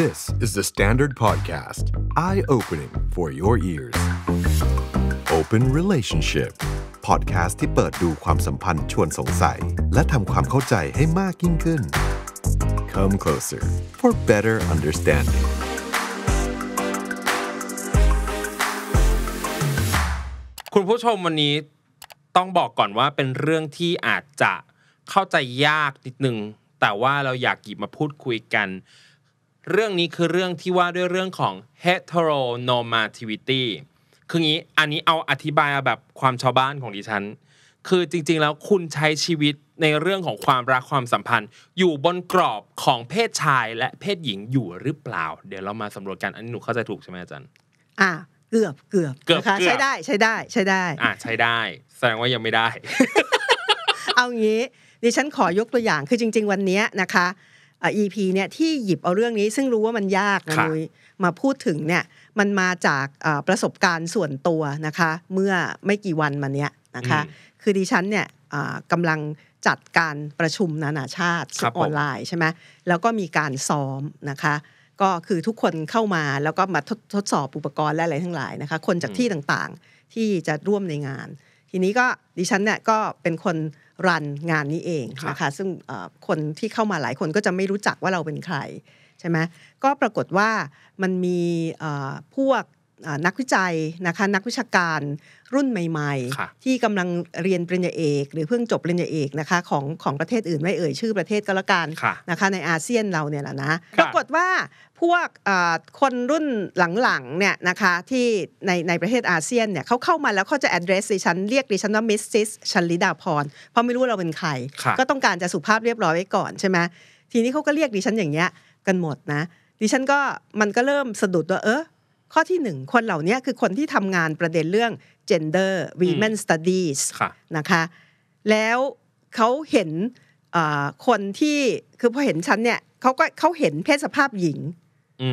This is the Standard Podcast. Eye-opening for your ears. Open Relationship Podcast ที่เปิดดูความสัมพันธ์ชวนสงสัย และทำความเข้าใจให้มากยิ่งขึ้น Come closer for better understanding. คุณผู้ชมวันนี้ต้องบอกก่อนว่าเป็นเรื่องที่อาจจะเข้าใจยากนิดนึง แต่ว่าเราอยากหยิบมาพูดคุยกันเรื่องนี้คือเรื่องที่ว่าด้วยเรื่องของ heteronormativity คืองี้ อันนี้เอาอธิบายแบบความชาวบ้านของดิฉัน คือจริงๆ แล้วคุณใช้ชีวิตในเรื่องของความรักความสัมพันธ์ อยู่บนกรอบของเพศชาย และเพศหญิงอยู่หรือเปล่า เดี๋ยวเรามาสำรวจกัน อันนี้หนูเข้าใจถูกใช่ไหมอาจารย์ อ่า เกือบเกือบ เกือบใช้ได้ ใช้ได้ ใช้ได้ อ่าใช้ได้ แสดงว่ายังไม่ได้ เอางี้ ดิฉันขอยกตัวอย่าง คือจริง ๆวันนี้นะคะอีพีเนี่ยที่หยิบเอาเรื่องนี้ซึ่งรู้ว่ามันยากนะนุ้ยมาพูดถึงเนี่ยมันมาจากประสบการณ์ส่วนตัวนะคะเมื่อไม่กี่วันมาเนี้ยนะคะคือดิฉันเนี่ยกำลังจัดการประชุมนานาชาติออนไลน์ใช่ไหมแล้วก็มีการซ้อมนะคะก็คือทุกคนเข้ามาแล้วก็มาทดสอบอุปกรณ์และอะไรทั้งหลายนะคะคนจากที่ต่างๆที่จะร่วมในงานทีนี้ก็ดิฉันเนี่ยก็เป็นคนรันงานนี้เองนะคะซึ่งคนที่เข้ามาหลายคนก็จะไม่รู้จักว่าเราเป็นใคร ใช่ไหมก็ปรากฏว่ามันมีพวกนักวิจัยนะคะนักวิชาการรุ่นใหม่ ๆ ที่กำลังเรียนปริญญาเอก หรือเพิ่งจบปริญญาเอกนะคะของ ของประเทศอื่นไม่เอ่ยชื่อประเทศก็แล้วกันนะคะในอาเซียนเราเนี่ยแหละนะปรากฏว่าพวกคนรุ่นหลังๆเนี่ยนะคะที่ในในประเทศอาเซียนเนี่ยเขาเข้ามาแล้วเขาจะ address ดิฉันเรียกดิฉันว่า m i s ชลิดาพรเพราะไม่รู้เราเป็นใคร ก็ต้องการจะสุภาพเรียบร้อยไว้ก่อนใช่ไหมทีนี้เขาก็เรียกดิฉันอย่างเงี้ยกันหมดนะดิฉันก็มันก็เริ่มสะดุดว่าเออข้อที่หนึ่งคนเหล่านี้คือคนที่ทำงานประเด็นเรื่อง gender women studies นะคะแล้วเขาเห็นคนที่คือพอเห็นฉันเนี่ยเขาก็เขาเห็นเพศสภาพหญิง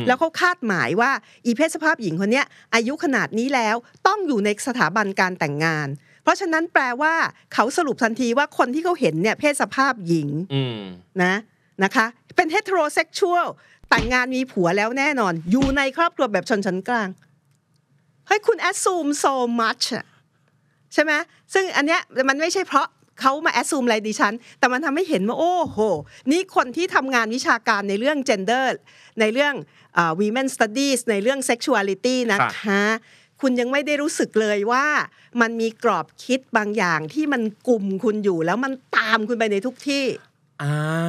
แล้วเขาคาดหมายว่า อีเพศสภาพหญิงคนนี้อายุขนาดนี้แล้วต้องอยู่ในสถาบันการแต่งงาน เพราะฉะนั้นแปลว่า เขาสรุปทันทีว่าคนที่เขาเห็นเนี่ยเพศสภาพหญิงนะนะคะเป็นเฮตโรเซ็กชวลแต่งงานมีผัวแล้วแน่นอนอยู่ในครอบครัวแบบชนชั้นกลาง เฮ้ย คุณแอดซูม so much ใช่ไหมซึ่งอันเนี้ยมันไม่ใช่เพราะเขามาแอดซูมอะไรดิฉัน แต่มันทำให้เห็นว่าโอ้โห นี่คนที่ทำงานวิชาการในเรื่องเจนเดอร์ในเรื่องวีแมนสตูดี้ในเรื่องเซ็กชวลิตี้นะคะ คุณยังไม่ได้รู้สึกเลยว่ามันมีกรอบคิดบางอย่างที่มันกลุ่มคุณอยู่แล้วมันตามคุณไปในทุกที่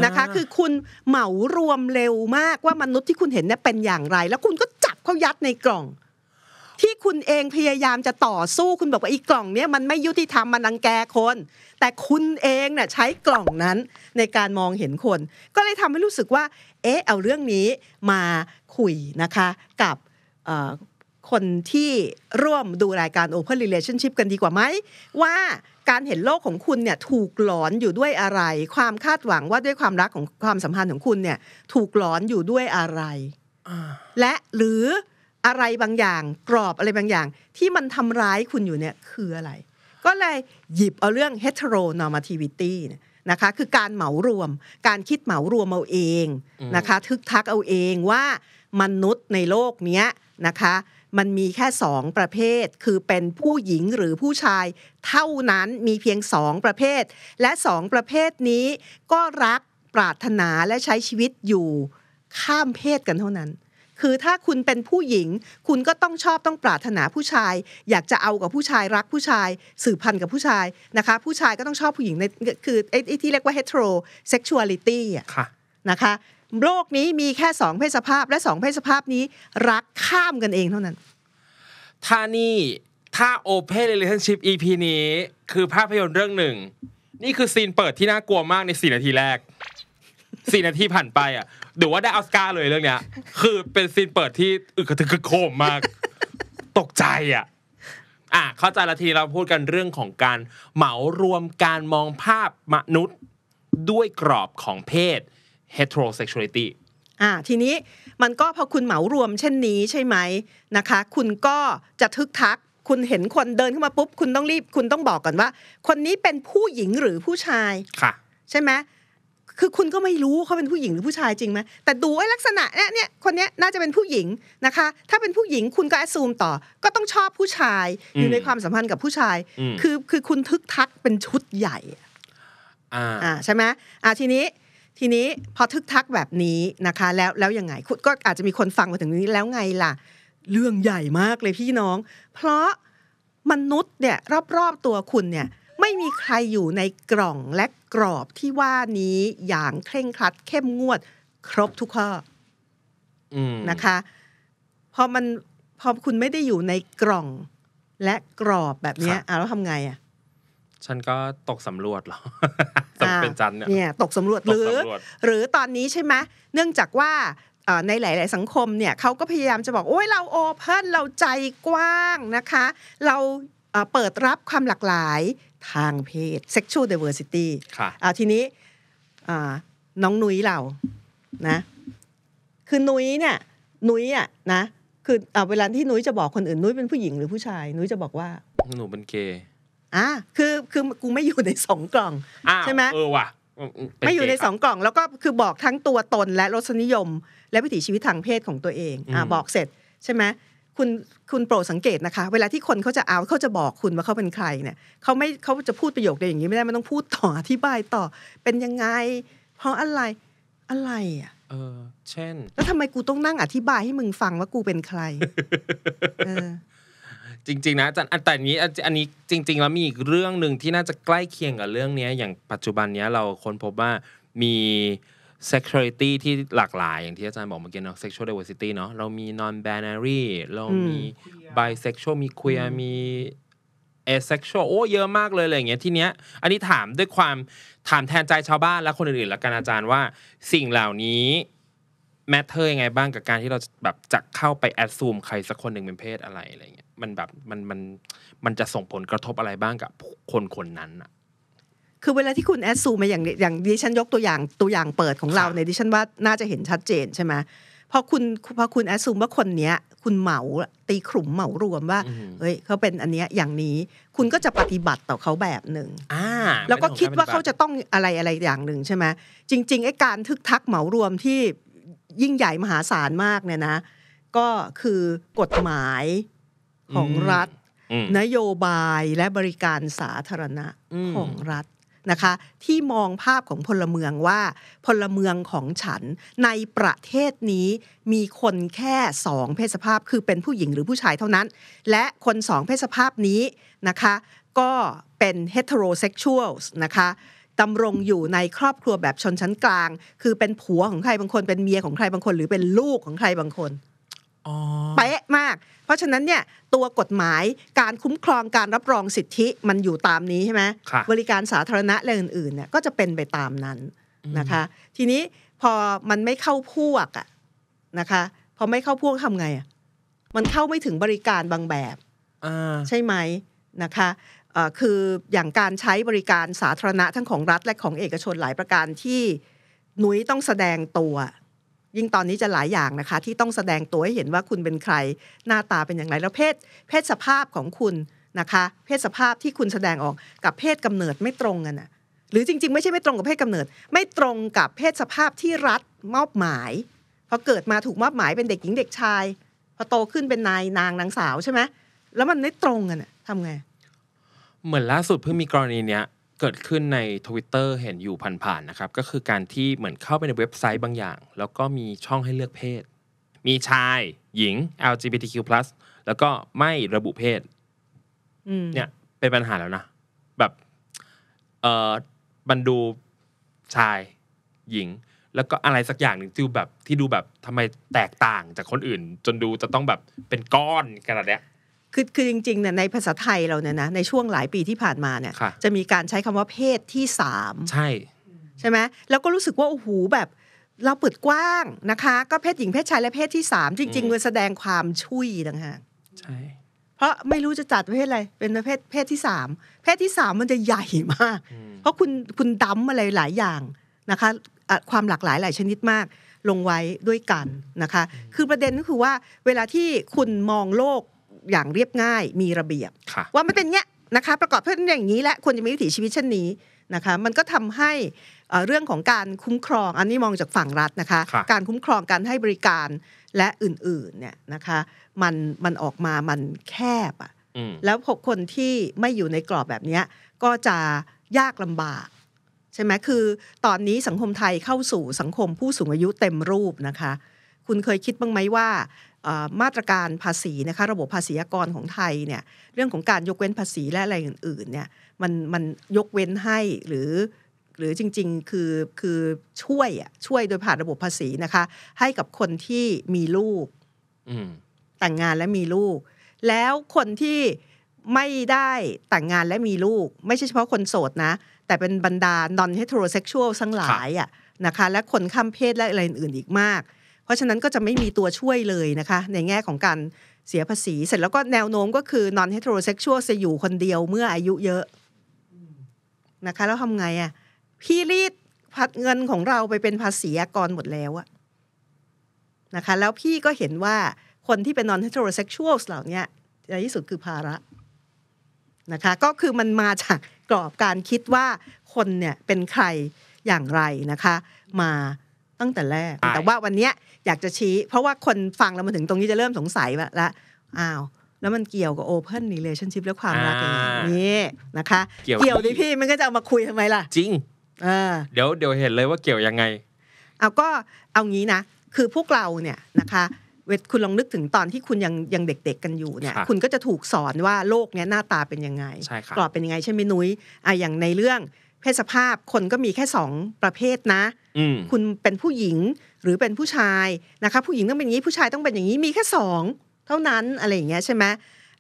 นะคะคือคุณเหมารวมเร็วมากว่ามนุษย์ที่คุณเห็นเนี่ยเป็นอย่างไร แล้วคุณก็จับเขายัดในกล่อง ที่คุณเองพยายามจะต่อสู้คุณบอกว่าอีกล่องเนี้ยมันไม่ยุติธรรมมันรังแกคน แต่คุณเองเนี่ยใช้กล่องนั้นในการมองเห็นคน ก็เลยทำให้รู้สึกว่า เอ๊ะเอาเรื่องนี้มาคุยนะคะ กับคนที่ร่วมดูรายการ Open Relationship กันดีกว่าไหมว่าการเห็นโลกของคุณเนี่ยถูกหลอนอยู่ด้วยอะไร ความคาดหวังว่าด้วยความรักของความสัมพันธ์ของคุณเนี่ยถูกหลอนอยู่ด้วยอะไรและหรืออะไรบางอย่าง กรอบอะไรบางอย่างที่มันทำร้ายคุณอยู่เนี่ยคืออะไร ก็เลยหยิบเอาเรื่อง heteronormativity นะคะ คือการเหมารวม การคิดเหมารวมเอาเองนะคะทึกทักเอาเองว่ามนุษย์ในโลกเนี้ยนะคะมันมีแค่สองประเภท คือเป็นผู้หญิงหรือผู้ชาย เท่านั้นมีเพียงสองประเภท และสองประเภทนี้ ก็รักปรารถนาและใช้ชีวิตอยู่ข้ามเพศกันเท่านั้น คือถ้าคุณเป็นผู้หญิงคุณก็ต้องชอบต้องปรารถนาผู้ชาย อยากจะเอากับผู้ชายรักผู้ชาย สืบพันธุ์กับผู้ชายนะคะผู้ชายก็ต้องชอบผู้หญิงในคือไอ้ที่เรียกว่า heterosexuality อะนะคะโลกนี้มีแค่สองเพศสภาพและสองเพศสภาพนี้รักข้ามกันเองเท่านั้น ถ้านี่ถ้า Open Relationship EP นี้คือภาพยนตร์เรื่องหนึ่ง นี่คือซีนเปิดที่น่ากลัวมากในสี่นาทีแรกสี่นาทีผ่านไปอ่ะหรือว่าได้ออสการ์เลยเรื่องเนี้ยคือเป็นซีนเปิดที่อึกระทึกึกโคมมาก ตกใจอ่ะอ่ะเข้าใจละทีเราพูดกันเรื่องของการเหมารวมการมองภาพมนุษย์ด้วยกรอบของเพศ heterosexuality อ่าทีนี้มันก็พอคุณเหมารวม เช่นนี้ใช่ไหมนะคะ คุณก็จะทึกทักคุณเห็นคนเดินขึ้นมาปุ๊บคุณต้องรีบคุณต้องบอกก่อนว่า คนนี้เป็นผู้หญิงหรือผู้ชายค่ะ ใช่ไหมคือคุณก็ไม่รู้เขาเป็นผู้หญิงหรือผู้ชายจริงไหมแต่ดูไอลักษณะเนี้ยเนี้ยคนเนี้ยน่าจะเป็นผู้หญิงนะคะ ถ้าเป็นผู้หญิงคุณก็แอดซูมต่อ ก็ต้องชอบผู้ชายอยู่ในความสัมพันธ์กับผู้ชาย คือคือคุณทึกทักเป็นชุดใหญ่ อ่าใช่ไหมอ่าทีนี้ทีนี้พอทึกทักแบบนี้นะคะ แล้วแล้วยังไงก็อาจจะมีคนฟังมาถึงนี้แล้วไงล่ะ เรื่องใหญ่มากเลยพี่น้อง เพราะมนุษย์เนี่ย รอบๆ ตัวคุณเนี่ย ไม่มีใครอยู่ในกล่องและกรอบที่ว่านี้อย่างเคร่งครัด เข้มงวด ครบทุกข้ออนะคะพอมันพอคุณไม่ได้อยู่ในกล่องและกรอบแบบนี้อ่ะแล้วทำไงอ่ะฉันก็ตกสำรวจหรอตกเป็นจันเนี่ย ตกสำรวจ หรือ หรือตอนนี้ใช่ไหมเนื่องจากว่าในหลาย ๆ สังคมเนี่ยเขาก็พยายามจะบอก โอ้ยเราโอเพ่น เราใจกว้างนะคะ เราเปิดรับความหลากหลายทางเพศ sexual diversity ค่ะทีนี้น้องนุ้ยเรา นะ คือนุ้ยเนี่ย นุ้ยอ่ะนะคือเวลาที่นุ้ยจะบอกคนอื่นนุ้ยเป็นผู้หญิงหรือผู้ชายนุ้ยจะบอกว่าหนูเป็นเกย์อ่ะคือคือกูไม่อยู่ในสองกล่องใช่ไหมเออว่ะไม่อยู่ในสองกล่อง แล้วก็คือบอกทั้งตัวตนและรสนิยม และวิถีชีวิตทางเพศของตัวเอง อ่าบอกเสร็จ ใช่ไหมคุณคุณโปรดสังเกตนะคะ เวลาที่คนเขาจะเอาเขาจะบอกคุณว่าเขาเป็นใครเนี่ยเขาไม่เขาจะพูดประโยคเดียวอย่างนี้ไม่ได้มันต้องพูดต่ออธิบายต่อเป็นยังไง เพราะอะไรอะไร อ่ะ เออ เช่นแล้วทำไมกูต้องนั่งอธิบายให้มึงฟังว่ากูเป็นใครจริงๆนะจันแต่นี้อันนี้จริงๆแล้วมีอีกเรื่องหนึ่งที่น่าจะใกล้เคียงกับเรื่องนี้ อย่างปัจจุบันนี้เราค้นพบว่ามี sexuality ที่หลากหลาย อย่างที่อาจารย์บอกเมื่อกี้เนาะ sexual diversity เนาะเรามี non binary เรามี bisexual มี queer มี asexual โอ้เยอะมากเลยอะไรอย่างเงี้ยทีเนี้ยอันนี้ถามด้วยความถามแทนใจชาวบ้านและคนอื่นๆ แล้วกันอาจารย์ว่าสิ่งเหล่านี้แมทเธอยังไงบ้างกับการที่เราแบบจะเข้าไปแอดซูมใครสักคนหนึ่งเป็นเพศอะไรอะไรเงี้ยมันแบบมันมันมันจะส่งผลกระทบอะไรบ้างกับคนคนนั้นอะคือเวลาที่คุณแอดซูมมาอย่างอย่างดิฉันยกตัวอย่างตัวอย่างเปิดของเราในดิฉันว่าน่าจะเห็นชัดเจนใช่ไหมพอคุณพอคุณแอดซูมว่าคนเนี้ยคุณเหมาตีขลุ่มเหมารวมว่าเฮ้ยเขาเป็นอันเนี้ยอย่างนี้คุณก็จะปฏิบัติต่อเขาแบบหนึ่งแล้วก็คิดว่าเขาจะต้องอะไรอะไรอย่างหนึ่งใช่ไหมจริงๆไอ้การทึกทักเหมารวมที่ยิ่งใหญ่มหาศาลมากเนี่ยนะ ก็คือกฎหมายของรัฐ นโยบายและบริการสาธารณะของรัฐนะคะ ที่มองภาพของพลเมืองว่าพลเมืองของฉันในประเทศนี้มีคนแค่สองเพศสภาพคือเป็นผู้หญิงหรือผู้ชายเท่านั้น และคนสองเพศสภาพนี้นะคะ ก็เป็นเฮตโรเซ็กชวลนะคะดำรงอยู่ในครอบครัวแบบชนชั้นกลาง คือเป็นผัวของใครบางคนเป็นเมียของใครบางคน หรือเป็นลูกของใครบางคนเป๊ะมาก เพราะฉะนั้นเนี่ยตัวกฎหมายการคุ้มครองการรับรองสิทธิมันอยู่ตามนี้ใช่ไหมบริการสาธารณะและอื่นๆเนี่ย ก็จะเป็นไปตามนั้นนะคะ ทีนี้พอมันไม่เข้าพวกอะนะคะ พอไม่เข้าพวกทำไงอะมันเข้าไม่ถึงบริการบางแบบใช่ไหมนะคะคืออย่างการใช้บริการสาธารณะทั้งของรัฐและของเอกชนหลายประการที่หนุยต้องแสดงตัว ยิ่งตอนนี้จะหลายอย่างนะคะที่ต้องแสดงตัวให้เห็นว่าคุณเป็นใคร หน้าตาเป็นอย่างไรแล้วเพศเพศสภาพของคุณนะคะเพศสภาพที่คุณแสดงออกกับเพศกำเนิดไม่ตรงกันะหรือจริงๆไม่ใช่ไม่ตรงกับเพศกำเนิด ไม่ตรงกับเพศสภาพที่รัฐมอบหมายพอเกิดมาถูกมอบหมายเป็นเด็กหญิงเด็กชายพอโตขึ้นเป็นนายนางนางสาวใช่ไหมแล้วมันไม่ตรงกันอะทำไงเหมือนล่าสุดเพิ่งมีกรณีเนี้ย เกิดขึ้นใน Twitter เห็นอยู่ผ่านๆนะครับ ก็คือการที่เหมือนเข้าไปในเว็บไซต์บางอย่าง แล้วก็มีช่องให้เลือกเพศ มีชายหญิง LGBTQ+ แล้วก็ไม่ระบุเพศ เนี่ย เป็นปัญหาแล้วนะ แบบ เออบันดูชายหญิง แล้วก็อะไรสักอย่างหนึ่งที่แบบที่ดูแบบทำไมแตกต่างจากคนอื่น จนดูจะต้องแบบเป็นก้อนขนาดเนี้ยคือคือจริงๆเนี่ยในภาษาไทยเราเนี่ยนะในช่วงหลายปีที่ผ่านมาเนี่ยจะมีการใช้คำว่าเพศที่สามใช่ใช่ไหมแล้วก็รู้สึกว่าโอ้โหแบบเราเปิดกว้างนะคะก็เพศหญิงเพศชายและเพศที่สามจริง ๆ มันแสดงความชุยต่างหากใช่เพราะไม่รู้จะจัดประเภทอะไรเป็นประเภทเพศที่สามเพศที่สามมันจะใหญ่มาก เพราะคุณคุณดั้มอะไรหลายอย่างนะคะความหลากหลายหลายชนิดมากลงไว้ด้วยกันนะคะ คือประเด็นก็คือว่าเวลาที่คุณมองโลกอย่างเรียบง่ายมีระเบียบ ว่ามันเป็นเนี้ยนะคะ ประกอบเพื่อนอย่างนี้และควรจะมีวิถีชีวิตเช่นนี้นะคะ มันก็ทำให้เรื่องของการคุ้มครอง อันนี้มองจากฝั่งรัฐนะคะ การคุ้มครองการให้บริการและอื่น ๆเนี่ยนะคะ มันมันออกมามันแคบอ่ะแล้วคนที่ไม่อยู่ในกรอบแบบนี้ก็จะยากลำบากใช่ไหมคือ ตอนนี้สังคมไทยเข้าสู่สังคมผู้สูงอายุเต็มรูปนะคะคุณเคยคิดบ้างไหมว่ามาตรการภาษีนะคะระบบภาษีกรของไทยเนี่ยเรื่องของการยกเว้นภาษีและอะไรอื่นๆเนี่ยมันมันยกเว้นให้หรือหรือจริง ๆคือคือช่วยอ่ะช่วยโดยผ่านระบบภาษีนะคะ ให้กับคนที่มีลูกแต่งงานและมีลูก แล้วคนที่ไม่ได้แต่งงานและมีลูก ไม่ใช่เฉพาะคนโสดนะแต่เป็นบรรดานอนเฮตโรเซ็กชวลทั้งหลายอ่ะนะคะและคนข้ามเพศและอะไรอื่นอีกมากราะฉะนั้นก็จะไม่มีตัวช่วยเลยนะคะ ในแง่ของการเสียภาษีเสร็จแล้วก็แนวโน้มก็คือนอนเฮตโรเซ็กชวลจะอยู่คนเดียวเมื่ออายุเยอะ นะคะ แล้วทำไงอะ่ะพี่รีดพัดเงินของเราไปเป็นภาษีก่กรหมดแล้วอะนะคะ แล้วพี่ก็เห็นว่าคนที่เป็นนอนเฮตโรเซ็กชวลเหล่านี้ในที่สุดคือภาระนะคะ ก็คือมันมาจากกรอบการคิดว่าคนเนี่ย เป็นใครอย่างไรนะคะ มาตั้งแต่แรก แต่ว่าวันนี้อยากจะชี้ เพราะว่าคนฟังเรามาถึงตรงนี้จะเริ่มสงสัยละ อ้าว แล้วมันเกี่ยวกับ Open Relationship และความรักยงนี่นะคะ เกี่ยวดิพี่ มันก็จะเอามาคุยทำไมล่ะ จริง เดี๋ยวเดี๋ยวเห็นเลยว่าเกี่ยวยังไง เอาก็เอางี้นะ คือพวกเราเนี่ยนะคะเวทคุณลองนึกถึงตอนที่คุณยังยังเด็ก ๆกันอยู่เนี่ย คุณก็จะถูกสอนว่าโลกเนี้ยหน้าตาเป็นยังไง กรอบเป็นยังไงใช่ไหมนุย้ยอ่ะอย่างในเรื่องเพศสภาพคนก็มีแค่สองประเภทนะคุณเป็นผู้หญิงหรือเป็นผู้ชายนะคะผู้หญิงต้องเป็นอย่างนี้ผู้ชายต้องเป็นอย่างนี้มีแค่สองเท่านั้นอะไรอย่างเงี้ยใช่ไหม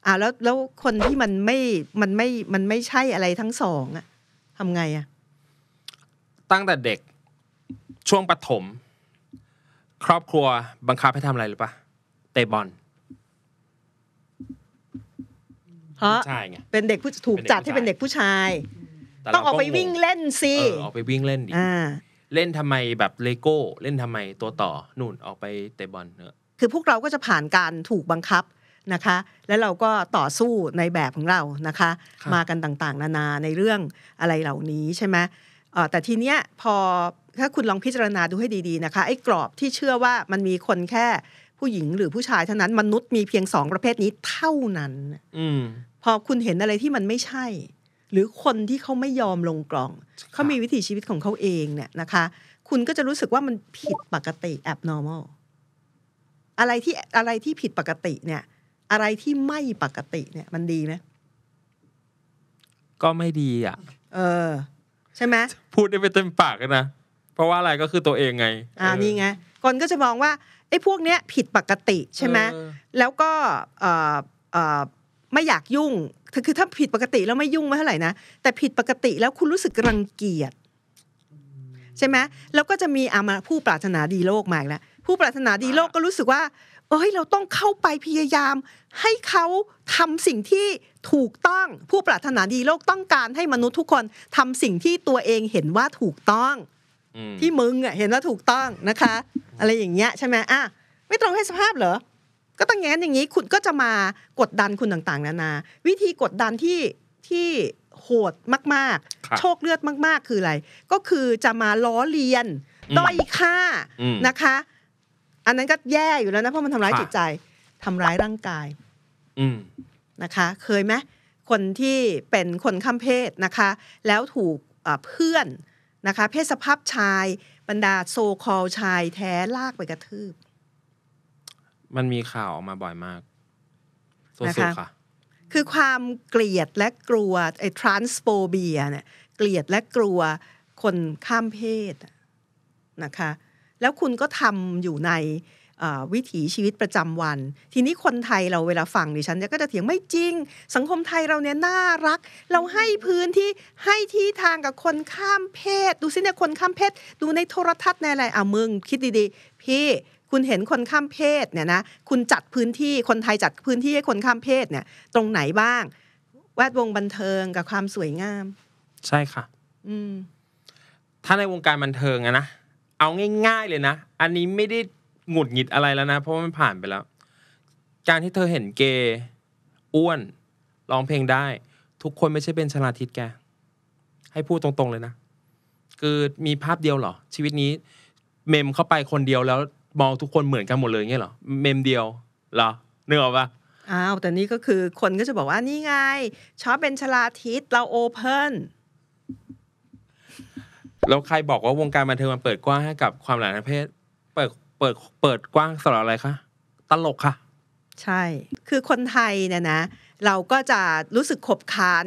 อ่าแล้วแล้วคนที่มันไม่มันไม่มันไม่ใช่อะไรทั้งสองอะทำไงอะตั้งแต่เด็กช่วงปฐมครอบครัวบังคับให้ทำอะไรหรือปะเตะบอลเพราะเป็นเด็กผู้ถูกจัดให้เป็นเด็กผู้ชายต้องออกไปวิ่งเล่นสิออกไปวิ่งเล่นดิเล่นทำไมแบบเลโก้เล่นทำไมตัวต่อนู่นออกไปเตะบอลเนอะคือพวกเราก็จะผ่านการถูกบังคับนะคะ แล้วเราก็ต่อสู้ในแบบของเรานะคะ มากันต่างๆนานาในเรื่องอะไรเหล่านี้ใช่ไหมแต่ทีเนี้ยพอถ้าคุณลองพิจารณาดูให้ดี ๆนะคะไอ้กรอบที่เชื่อว่ามันมีคนแค่ผู้หญิงหรือผู้ชายเท่านั้นมนุษย์มีเพียงสองประเภทนี้เท่านั้นอพอคุณเห็นอะไรที่มันไม่ใช่หรือคนที่เขาไม่ยอมลงกล่อง เขามีวิถีชีวิตของเขาเองเนี่ยนะคะ คุณก็จะรู้สึกว่ามันผิดปกติ abnormal อะไรที่อะไรที่ผิดปกติเนี่ย อะไรที่ไม่ปกติเนี่ยมันดีไหมก็ไม่ดีอ่ะเออ ใช่ไหมพูดได้ไปเต็มปากนะ เพราะว่าอะไรก็คือตัวเองไงอ่านี่ไง คนก็จะมองว่าไอ้พวกเนี้ยผิดปกติใช่ไหมแล้วก็ไม่อยากยุ่งคือถ้าผิดปกติแล้วไม่ยุ่งไม่เท่าไหร่นะแต่ผิดปกติแล้วคุณรู้สึกรังเกียจ ใช่ไหมแล้วก็จะมีอามาผู้ปรารถนาดีโลกมาแล้วผู้ปรารถนาดีโลกก็รู้สึกว่าเอ้ยเราต้องเข้าไปพยายาม ให้เขาทำสิ่งที่ถูกต้อง ผู้ปรารถนาดีโลกต้องการให้มนุษย์ทุกคนทำสิ่งที่ตัวเองเห็นว่าถูกต้องที่มึงอ่ะเห็นว่าถูกต้องนะคะ อะไรอย่างเงี้ยใช่ไหมอ่ะไม่ตรงให้สภาพเหรอก็ต้องแง้นอย่างนี้คุณก็จะมากดดันคุณต่าง ๆนานาวิธีกดดันที่ที่โหดมาก ๆ โชคเลือดมาก ๆ คืออะไร ก็คือจะมาล้อเลียนด้อยค่านะคะ อันนั้นก็แย่อยู่แล้วนะเพราะมันทำร้ายจิตใจทำร้ายร่างกายนะคะเคยไหมคนที่เป็นคนข้ามเพศนะคะ แล้วถูกเพื่อนนะคะ เพศสภาพชาย บรรดาโซคอลชายแท้ลากไปกระทืบมันมีข่าวออกมาบ่อยมากสุดๆค่ะ คือความเกลียดและกลัวไอ้ทรานสโฟเบียเนี่ย เกลียดและกลัวคนข้ามเพศนะคะแล้วคุณก็ทำอยู่ในวิถีชีวิตประจำวัน ทีนี้คนไทยเราเวลาฟังดิฉันก็จะเถียงไม่จริง สังคมไทยเราเนี่ยน่ารัก เราให้พื้นที่ให้ที่ทางกับคนข้ามเพศ ดูสิเนี่ยคนข้ามเพศ ดูในโทรทัศน์ในอะไรอ่ะมึงคิดดีๆพี่คุณเห็นคนข้ามเพศ เนี่ยนะคุณจัดพื้นที่คนไทยจัดพื้นที่ให้คนข้ามเพศเนี่ย ตรงไหนบ้างแวดวงบันเทิงกับความสวยงาม ใช่ค่ะ อืมถ้าในวงการบันเทิงอะนะเอาง่ายๆเลยนะอันนี้ไม่ได้หงุดหงิดอะไรแล้วนะเพราะมันผ่านไปแล้ว การที่เธอเห็นเกย์อ้วนร้องเพลงได้ ทุกคนไม่ใช่เป็นชลาทิศแกให้พูดตรงๆเลยนะคือมีภาพเดียวเหรอชีวิตนี้ เมมเข้าไปคนเดียวแล้วมองทุกคนเหมือนกันหมดเลยเงี้ยเหรอ เมมเดียว เหรอนึกออกปะอ้าว แต่นี่ก็คือคนก็จะบอกว่า นี่ไง ชอบเป็นชลาทิศ เราโอเพนแล้วใครบอกว่าวงการบันเทิงมันเปิดกว้าง ให้กับความหลากหลายเพศเปิดเปิดเปิดกว้างสำหรับอะไรคะตลกค่ะ ใช่ คือคนไทยเนี่ยนะ เราก็จะรู้สึกขบขัน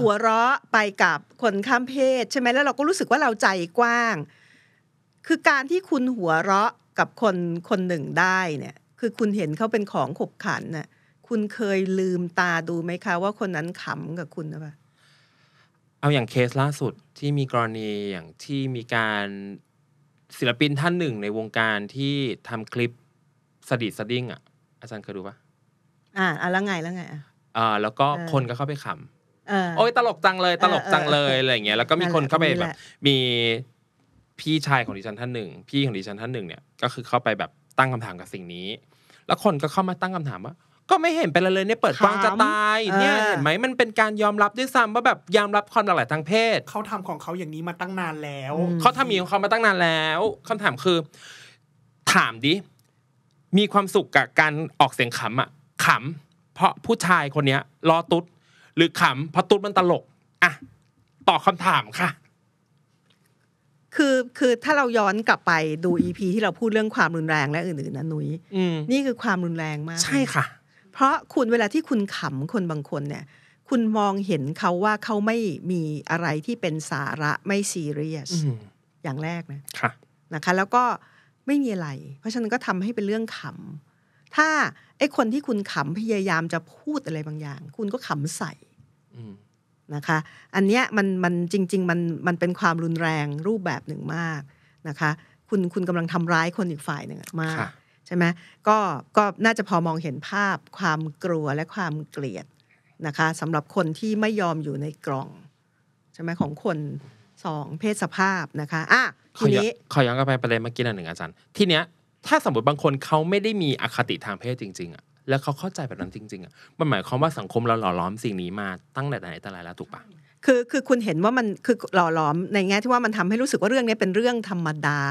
หัวเราะไปกับคนข้ามเพศ ใช่ไหมแล้วเราก็รู้สึกว่าเราใจกว้าง คือการที่คุณหัวเราะกับคน คนหนึ่งได้เนี่ย คือคุณเห็นเขาเป็นของขบขันน่ะคุณเคยลืมตาดูไหมคะ ว่าคนนั้นขำกับคุณหรือเปล่าเอาอย่างเคสล่าสุดที่มีกรณีอย่างที่มีการศิลปินท่านหนึ่งในวงการที่ทำคลิปสดิสดิ้งอ่ะ อาจารย์เคยดูปะอ่าแล้วไงแล้วไงอ่ะอ่าแล้วก็คนก็เข้าไปขำโอ้ยตลกจังเลยตลกจังเลยอะไรเงี้ยแล้วก็มีคนเข้าไปแบบมีพี่ชายของดิฉันท่านหนึ่งพี่ของดิฉันท่านหนึ่งเนี่ยก็คือเข้าไปแบบตั้งคำถามกับสิ่งนี้ แล้วคนก็เข้ามาตั้งคำถามว่าก็ไม่เห็นเป็นเลยเนี่ยเปิดกว้างจะตายเนี่ยเห็นไหมมันเป็นการยอมรับด้วยซ้ำว่าแบบยอมรับความหลากหลายทางเพศเขาทำของเขาอย่างนี้มาตั้งนานแล้วเขาทำมีของเขามาตั้งนานแล้วคำถามคือ ถามดิมีความสุขกับการออกเสียงขำอ่ะขำเพราะผู้ชายคนเนี้ยรอตุ๊ดหรือขำเพราะตุ๊ดมันตลกอ่ะตอบคาถามค่ะคือคือถ้าเราย้อนกลับไปดูอีพีที่เราพูดเรื่องความรุนแรงและอื่นๆนะนุย้ยนี่คือความรุนแรงมาก ใช่ค่ะ เพราะคุณเวลาที่คุณขำคนบางคนเนี่ย คุณมองเห็นเขาว่าเขาไม่มีอะไรที่เป็นสาระไม่ซีเรียสอย่างแรกนะค่ะนะคะ แล้วก็ไม่มีอะไร เพราะฉะนั้นก็ทำให้เป็นเรื่องขำถ้าไอ้คนที่คุณขำพยายามจะพูดอะไรบางอย่าง คุณก็ขำใส่นะคะอันเนี้ยมันมันจริงๆมันมันเป็นความรุนแรงรูปแบบหนึ่งมากนะคะคุณคุณกำลังทำร้ายคนอีกฝ่ายหนึ่งมาก ใช่ไหมก็ก็น่าจะพอมองเห็นภาพความกลัวและความเกลียดนะคะสำหรับคนที่ไม่ยอมอยู่ในกล่องใช่ไหมของคนสองเพศสภาพนะคะอ่ะทีนี้ขอย้อนกลับไปประเด็นเมื่อกี้หนึ่งอาจารย์ทีเนี้ยถ้าสมมติบางคนเขาไม่ได้มีอคติทางเพศจริงๆอ่ะแล้วเขาเข้าใจแบบนั้นจริงๆอ่ะ มันหมายความว่าสังคมเราหล่อล้อมสิ่งนี้มาตั้งแต่ไหนแต่ไรแล้วถูกปะคือคือคุณเห็นว่ามันคือหล่อหลอม ในแง่ที่ว่ามันทำให้รู้สึกว่าเรื่องนี้เป็นเรื่องธรรมดา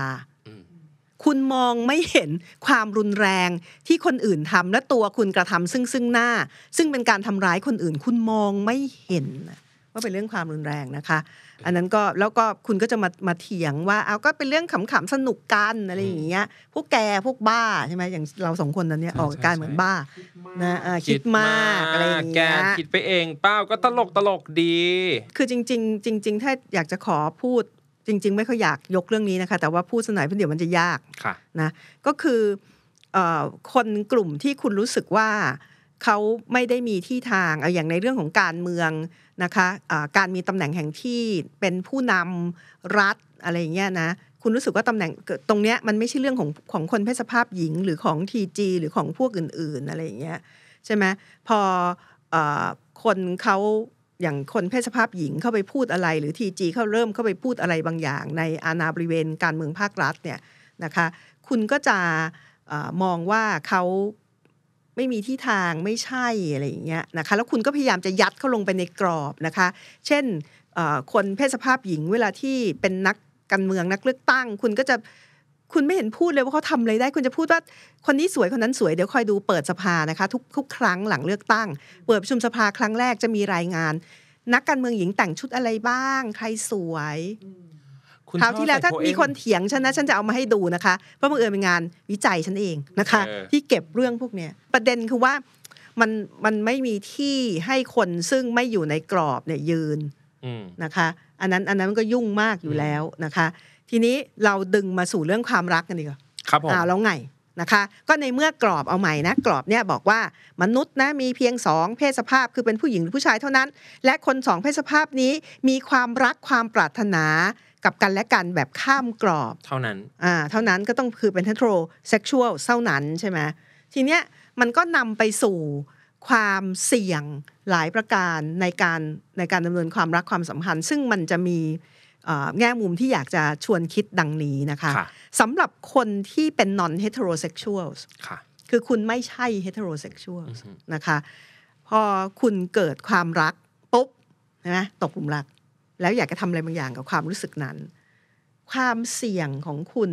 คุณมองไม่เห็นความรุนแรงที่คนอื่นทำ และตัวคุณกระทำซึ่งซึ่งหน้า ซึ่งเป็นการทำร้ายคนอื่น คุณมองไม่เห็นว่าเป็นเรื่องความรุนแรงนะคะ อันนั้นก็แล้วก็ คุณก็จะมามาเถียงว่า เอาก็เป็นเรื่องขำๆสนุกกันอะไรอย่างเงี้ยพวกแกพวกบ้าใช่ไหมอย่างเราสองคนนั้นเนี่ยออกการเหมือนบ้านะคิดมากอะไรอย่างเงี้ยแกคิดไปเอง เป้าก็ตลกตลกดี คือจริงๆจริงๆถ้าอยากจะขอพูด จริง ๆ ไม่ค่อยอยากยกเรื่องนี้นะคะ แต่ว่าพูดสนายเพื่อเดี๋ยวมันจะยากะนะก็คือคนกลุ่มที่คุณรู้สึกว่าเขาไม่ได้มีที่ทางเอาอย่างในเรื่องของการเมืองนะคะะการมีตำแหน่งแห่งที่เป็นผู้นำรัฐอะไรเงี้ยนะคุณรู้สึกว่าตำแหน่งตรงเนี้ยมันไม่ใช่เรื่องของของคนเพศสภาพหญิงหรือของทีจีหรือของพวกอื่นๆอะไรเงี้ยใช่ไหมพออคนเขาอย่างคนเพศสภาพหญิงเข้าไปพูดอะไรหรือทีจีเขาเริ่มเข้าไปพูดอะไรบางอย่าง ในอาณาบริเวณการเมืองภาครัฐเนี่ยนะคะ คุณก็จะมองว่าเขาไม่มีที่ทางไม่ใช่อะไรอย่างเงี้ยนะคะแล้วคุณก็พยายามจะยัดเข้าลงไปในกรอบนะคะ เช่นคนเพศสภาพหญิงเวลาที่เป็นนักการเมืองนักเลือกตั้ง คุณก็จะคุณไม่เห็นพูดเลยว่าเขาทำอะไรได้ คุณจะพูดว่าคนนี้สวยคนนั้นสวยเดี๋ยวคอยดูเปิดสภานะคะทุกทุกครั้งหลังเลือกตั้งเปิดประชุมสภาครั้งแรกจะมีรายงาน นักการเมืองหญิงแต่งชุดอะไรบ้าง ใครสวยคราวที่แล้วถ้ามีคนเถียงฉันนะฉันจะเอามาให้ดูนะคะ เพราะบังเออเป็นงานวิจัยฉันเองนะคะ ที่เก็บเรื่องพวกเนี้ยประเด็นคือว่ามันมันไม่มีที่ให้คนซึ่งไม่อยู่ในกรอบเนี่ยยืนนะคะ อันนั้นอันนั้นก็ยุ่งมากอยู่แล้วนะคะ ทีนี้เราดึงมาสู่เรื่องความรักกันดีกว่าครับผมแล้วไงนะคะ ก็ในเมื่อกรอบเอาใหม่นะ กรอบเนี่ยบอกว่า มนุษย์นะมีเพียงสองเพศสภาพคือเป็นผู้หญิงหรือผู้ชายเท่านั้น และคนสองเพศสภาพนี้มีความรักความปรารถนากับกันและกันแบบข้ามกรอบเท่านั้นอ่าเท่านั้นก็ต้องคือเป็นเทโทรเซ็กชวลเท่านั้นใช่ไหม ทีเนี้ยมันก็นำไปสู่ความเสี่ยงหลายประการในการในการดำเนินความรักความสัมพันธ์ซึ่งมันจะมีแง่มุมที่อยากจะชวนคิดดังนี้นะคะคะสำหรับคนที่เป็น non h e t e r o s e x u a l ่คคือคุณไม่ใช่ h e t e r o s e x u a l นะคะพอคุณเกิดความรักปุ๊บนะตกหลุมรักแล้วอยากจะทำอะไรบางอย่างกับความรู้สึกนั้น ความเสี่ยงของคุณ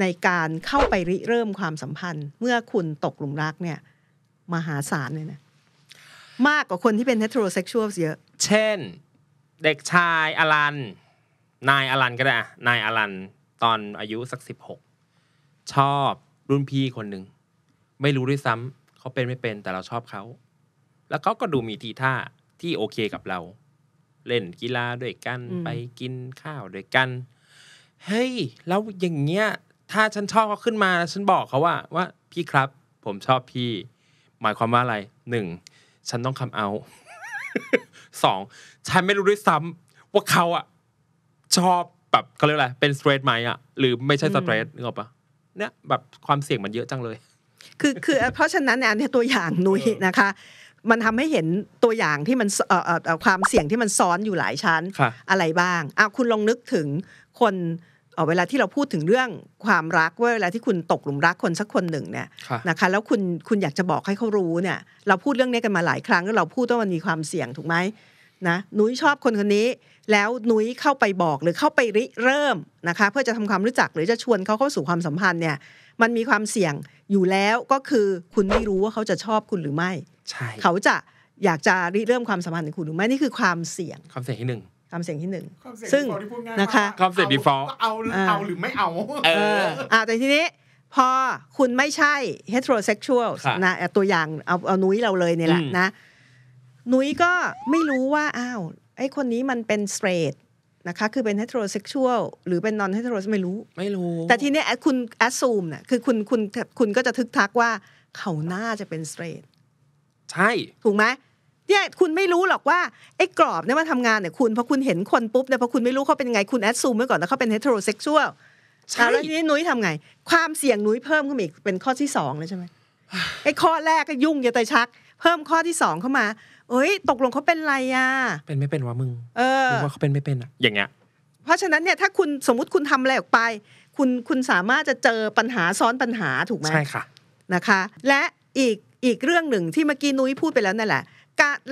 ในการเข้าไปริเริ่มความสัมพันธ์ เมื่อคุณตกหลุมรักเนี่ย มหาศาลเลยนะมากกว่าคนที่เป็นเฮตโรเซ็กชวลเยอะ เช่นเด็กชายอลัน นายอลันก็ได้นายอลัน ตอนอายุสักสิบหกชอบรุ่นพี่คนหนึ่ง ไม่รู้ด้วยซ้ำเขาเป็นไม่เป็น แต่เราชอบเขาแล้วเขาก็ดูมีทีท่าที่โอเคกับเราเล่นกีฬาด้วยกันไปกินข้าวด้วยกันเฮ้ยแล้วอย่างเงี้ย ถ้าฉันชอบเขาขึ้นมา ฉันบอกเขาว่าว่าพี่ครับ ผมชอบพี่ หมายความว่าอะไรหนึ่งฉันต้องคำเอาสองฉันไม่รู้ด้วยซ้ำว่าเขาอะชอบแบบเขาเรียกอะไร เป็นสเตรทไหมอะหรือไม่ใช่สเตรทนึกออกปะเนี่ยแบบความเสี่ยงมันเยอะจังเลย คือคือ เพราะฉะนั้นเนี่ยตัวอย่างนุ้ยนะคะมันทำให้เห็นตัวอย่างที่มันความเสี่ยงที่มันซ้อนอยู่หลายชั้นอะไรบ้างอาคุณลองนึกถึงคนเวลาที่เราพูดถึงเรื่องความรักว่าเวลาที่คุณตกหลุมรักคนสักคนหนึ่งเนี่ยนะคะแล้วคุณคุณอยากจะบอกให้เขารู้เนี่ย เราพูดเรื่องนี้กันมาหลายครั้งแล้วเราพูดว่ามันมีความเสี่ยงถูกไหมนะนุ้ยชอบคนคนนี้ แล้วนุ้ยเข้าไปบอกหรือเข้าไปริเริ่มนะคะ เพื่อจะทำความรู้จักหรือจะชวนเขาเข้าสู่ความสัมพันธ์เนี่ย มันมีความเสี่ยงอยู่แล้วก็คือ คุณไม่รู้ว่าเขาจะชอบคุณหรือไม่เขาจะอยากจะริเริ่มความสัมพันธ์ของคุณหรือไม่นี่คือความเสี่ยง ความเสี่ยงที่หนึ่งความเสี่ยงที่หนึ่งซึ่งนะคะความเสี่ยงดีฟอล l t เอาเอาหรือไม่เอาเอออ่าแต่ทีนี้พอคุณไม่ใช่ heterosexual นะตัวอย่างเอาเอานุ้ยเราเลยเนี่ยแหละนะนุ้ยก็ไม่รู้ว่าอ้าวไอ้คนนี้มันเป็น straight นะคะคือเป็น heterosexual หรือเป็น non h e t e r o ไม่รู้ไม่รู้ แต่ทีนี้คุณ assume นะ่ะคือคุณคุณคุณก็จะทึกทักว่าเขาน่าจะเป็น straight ใช่ ถูกไหมเนี่ยคุณไม่รู้หรอกว่าไอ้กรอบเนี่ยมาทำงาน เนี่ยคุณพอคุณเห็นคนปุ๊บเนี่ยพอคุณไม่รู้เขาเป็นยังไง คุณแอดซูมไว้ก่อนแล้วเขาเป็นเฮตโรเซ็กชวลใช่แล้วทีนี้นุ้ยทำไง ความเสี่ยงนุ้ยเพิ่มขึ้นอีกเป็นข้อที่สองเลยใช่ไหมไอ้ข้อแรกก็ยุ่งอย่าตชัก เพิ่มข้อที่สองเข้ามา เอ้ยตกลงเขาเป็นอะไรอ่ะเป็นไม่เป็นวะมึงเออว่าเขาเป็นไม่เป็นอ่ะอย่างเงี้ยเพราะฉะนั้นเนี่ยถ้าคุณสมมติคุณทำอะไรออกไป คุณคุณสามารถจะเจอปัญหาซ้อนปัญหาถูกไหมใช่ค่ะนะคะ และอีกอีกเรื่องหนึ่งที่เมื่อกี้นุ้ยพูดไปแล้วนั่นแหละ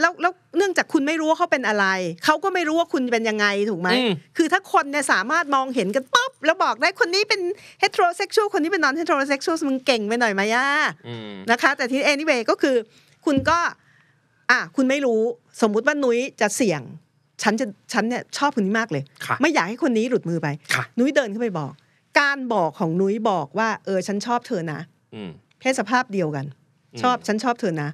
แล้วแล้วเนื่องจากคุณไม่รู้ว่าเขาเป็นอะไร เขาก็ไม่รู้ว่าคุณเป็นยังไงถูกไหม คือถ้าคนเนี่ยสามารถมองเห็นกันปุ๊บ แล้วบอกได้คนนี้เป็นเฮตโรเซ็กชวลคนนี้เป็นนอนเฮตโรเซ็กชวลมึงเก่งไปหน่อยไหมย่านะคะแต่ทีนี้ a n y w a ก็คือคุณก็อ่ะคุณไม่รู้สมมุติว่านุ้ยจะเสี่ยง ฉันจะฉันเนี่ยชอบคนนี้มากเลย ไม่อยากให้คนนี้หลุดมือไป นุ้ยเดินขึ้นไปบอก การบอกของนุ้ยบอกว่า เออฉันชอบเธอนะเพศสภาพเดียวกันชอบฉันชอบเธอนะ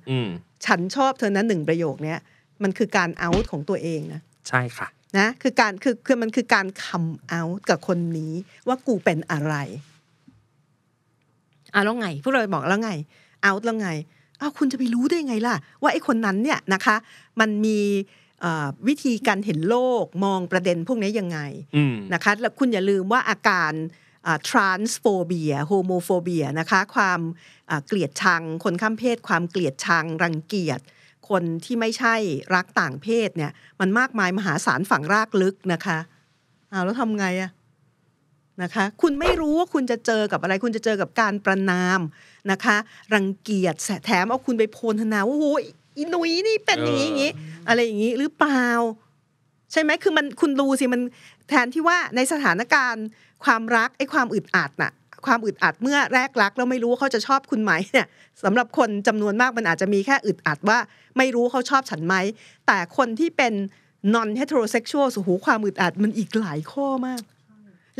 ฉันชอบเธอนะหนึ่งประโยคเนี้ยมันคือการเอาท์ของตัวเองนะใช่ค่ะนะคือการคือคือมันคือการคำเอาท์กับคนนี้ว่ากูเป็นอะไรอ่ะแล้วไงพวกเราบอกแล้วไง เอาท์แล้วไงอ้าวคุณจะไปรู้ได้ไงล่ะ ว่าไอ้คนนั้นเนี่ยนะคะ มันมีวิธีการเห็นโลกมองประเด็นพวกนี้ยังไงนะคะแล้วคุณอย่าลืมว่าอาการทรานส์โฟเบีย โฮโมโฟเบียนะคะ ความเกลียดชัง คนข้ามเพศ ความเกลียดชัง รังเกียจคนที่ไม่ใช่รักต่างเพศเนี่ย มันมากมายมหาศาล ฝังรากลึกนะคะเอาแล้วทำไงอะนะคะ คุณไม่รู้ว่าคุณจะเจอกับอะไร คุณจะเจอกับการประนามนะคะ รังเกียจแถมเอาคุณไปโพลธนาว่าโอ้ยอินุยนี่เป็นอย่างนี้ อะไรอย่างนี้ หรือเปล่าใช่ไหมคือมันคุณดูสิมันแทนที่ว่าในสถานการณ์ ความรักไอ้ความอึดอัดน่ะความอึดอัดเมื่อแรกรักแล้วไม่รู้ว่าเขาจะชอบคุณไหมเนี่ยสำหรับคนจำนวนมากมันอาจจะมีแค่อึดอัดว่าไม่รู้เขาชอบฉันไหมแต่คนที่เป็น non heterosexual สูหูความอึดอัดมันอีกหลายข้อมาก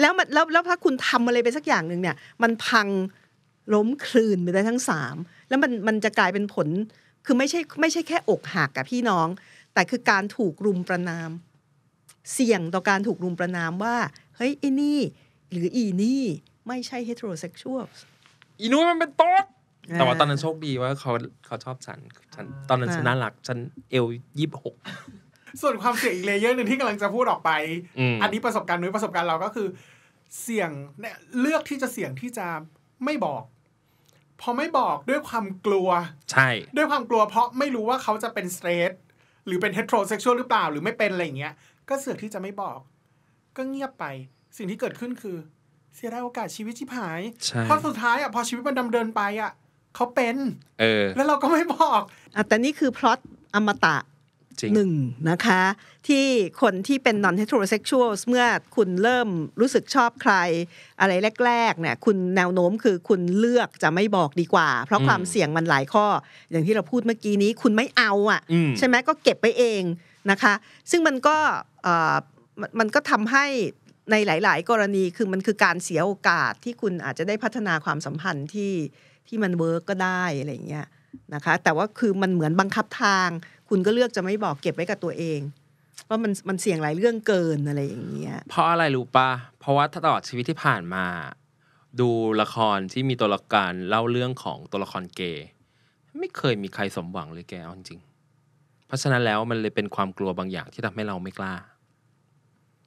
แล้วมันแล้วแล้วถ้าคุณทำอะไรไปสักอย่างหนึ่งเนี่ย มันพังล้มคลืนไปได้ทั้งสามแล้วมันมันจะกลายเป็นผลคือไม่ใช่ไม่ใช่แค่อกหักกับพี่น้อง แต่คือการถูกรุมประนามเสี่ยงต่อการถูกรุมประนามว่า เฮ้ยไอ้นี่ หรืออีนี่ไม่ใช่เฮตโรเซ็กชวลอีนู้นมันเป็นต๊ดแต่ว่าตอนนั้นโชคดีว่าเขาเขาชอบฉันฉัน ตอนนั้นฉันน่ารัก ฉันเอลยี่สิบหกส่วนความเสี่ยงอีกเลเยอร์หนึ่งที่กำลังจะพูดออกไป อันนี้ประสบการณ์นุ้ยประสบการณ์เราก็คือเสี่ยงเนี่ยเลือกที่จะเสี่ยงที่จะไม่บอกพอไม่บอกด้วยความกลัวใช่ ด้วยความกลัวเพราะไม่รู้ว่าเขาจะเป็นสเตรทหรือเป็นเฮตโรเซ็กชวลหรือเปล่า หรือไม่เป็นอะไรอย่างเงี้ยก็เสือกที่จะไม่บอก ก็เงียบไปสิ่งที่เกิดขึ้นคือ เสียดายโอกาสชีวิตที่หาย เพราะสุดท้ายอ่ะพอชีวิตมันดำเดินไปอ่ะเขาเป็นเออแล้วเราก็ไม่บอกอ่ะแต่นี่คือพลอตอมตะ หนึ่งนะคะ ที่คนที่เป็น non h e t e r o s e x u a l เมื่อคุณเริ่มรู้สึกชอบใครอะไรแรกๆเนี่ย คุณแนวโน้มคือคุณเลือกจะไม่บอกดีกว่า เพราะความเสี่ยงมันหลายข้อ อย่างที่เราพูดเมื่อกี้นี้ คุณไม่เอาอ่ะใช่ไหมก็เก็บไปเองนะคะ ซึ่งมันก็ มันก็ทำให้ในหลาย ๆ กรณี คือมันคือการเสียโอกาสที่คุณอาจจะได้พัฒนาความสัมพันธ์ที่ ที่มันเวิร์กก็ได้อะไรเงี้ยนะคะ แต่ว่าคือมันเหมือนบังคับทาง คุณก็เลือกจะไม่บอกเก็บไว้กับตัวเองว่ามัน มันเสี่ยงหลายเรื่องเกินอะไรอย่างเงี้ย เพราะอะไรรู้ปะเพราะว่าตลอดชีวิตที่ผ่านมา ดูละครที่มีตัวละครเล่าเรื่องของตัวละครเกย์ไม่เคยมีใครสมหวังเลยแกเอาจริงราะฉะนั้นแล้วมันเลยเป็นความกลัวบางอย่างที่ทำให้เราไม่กล้า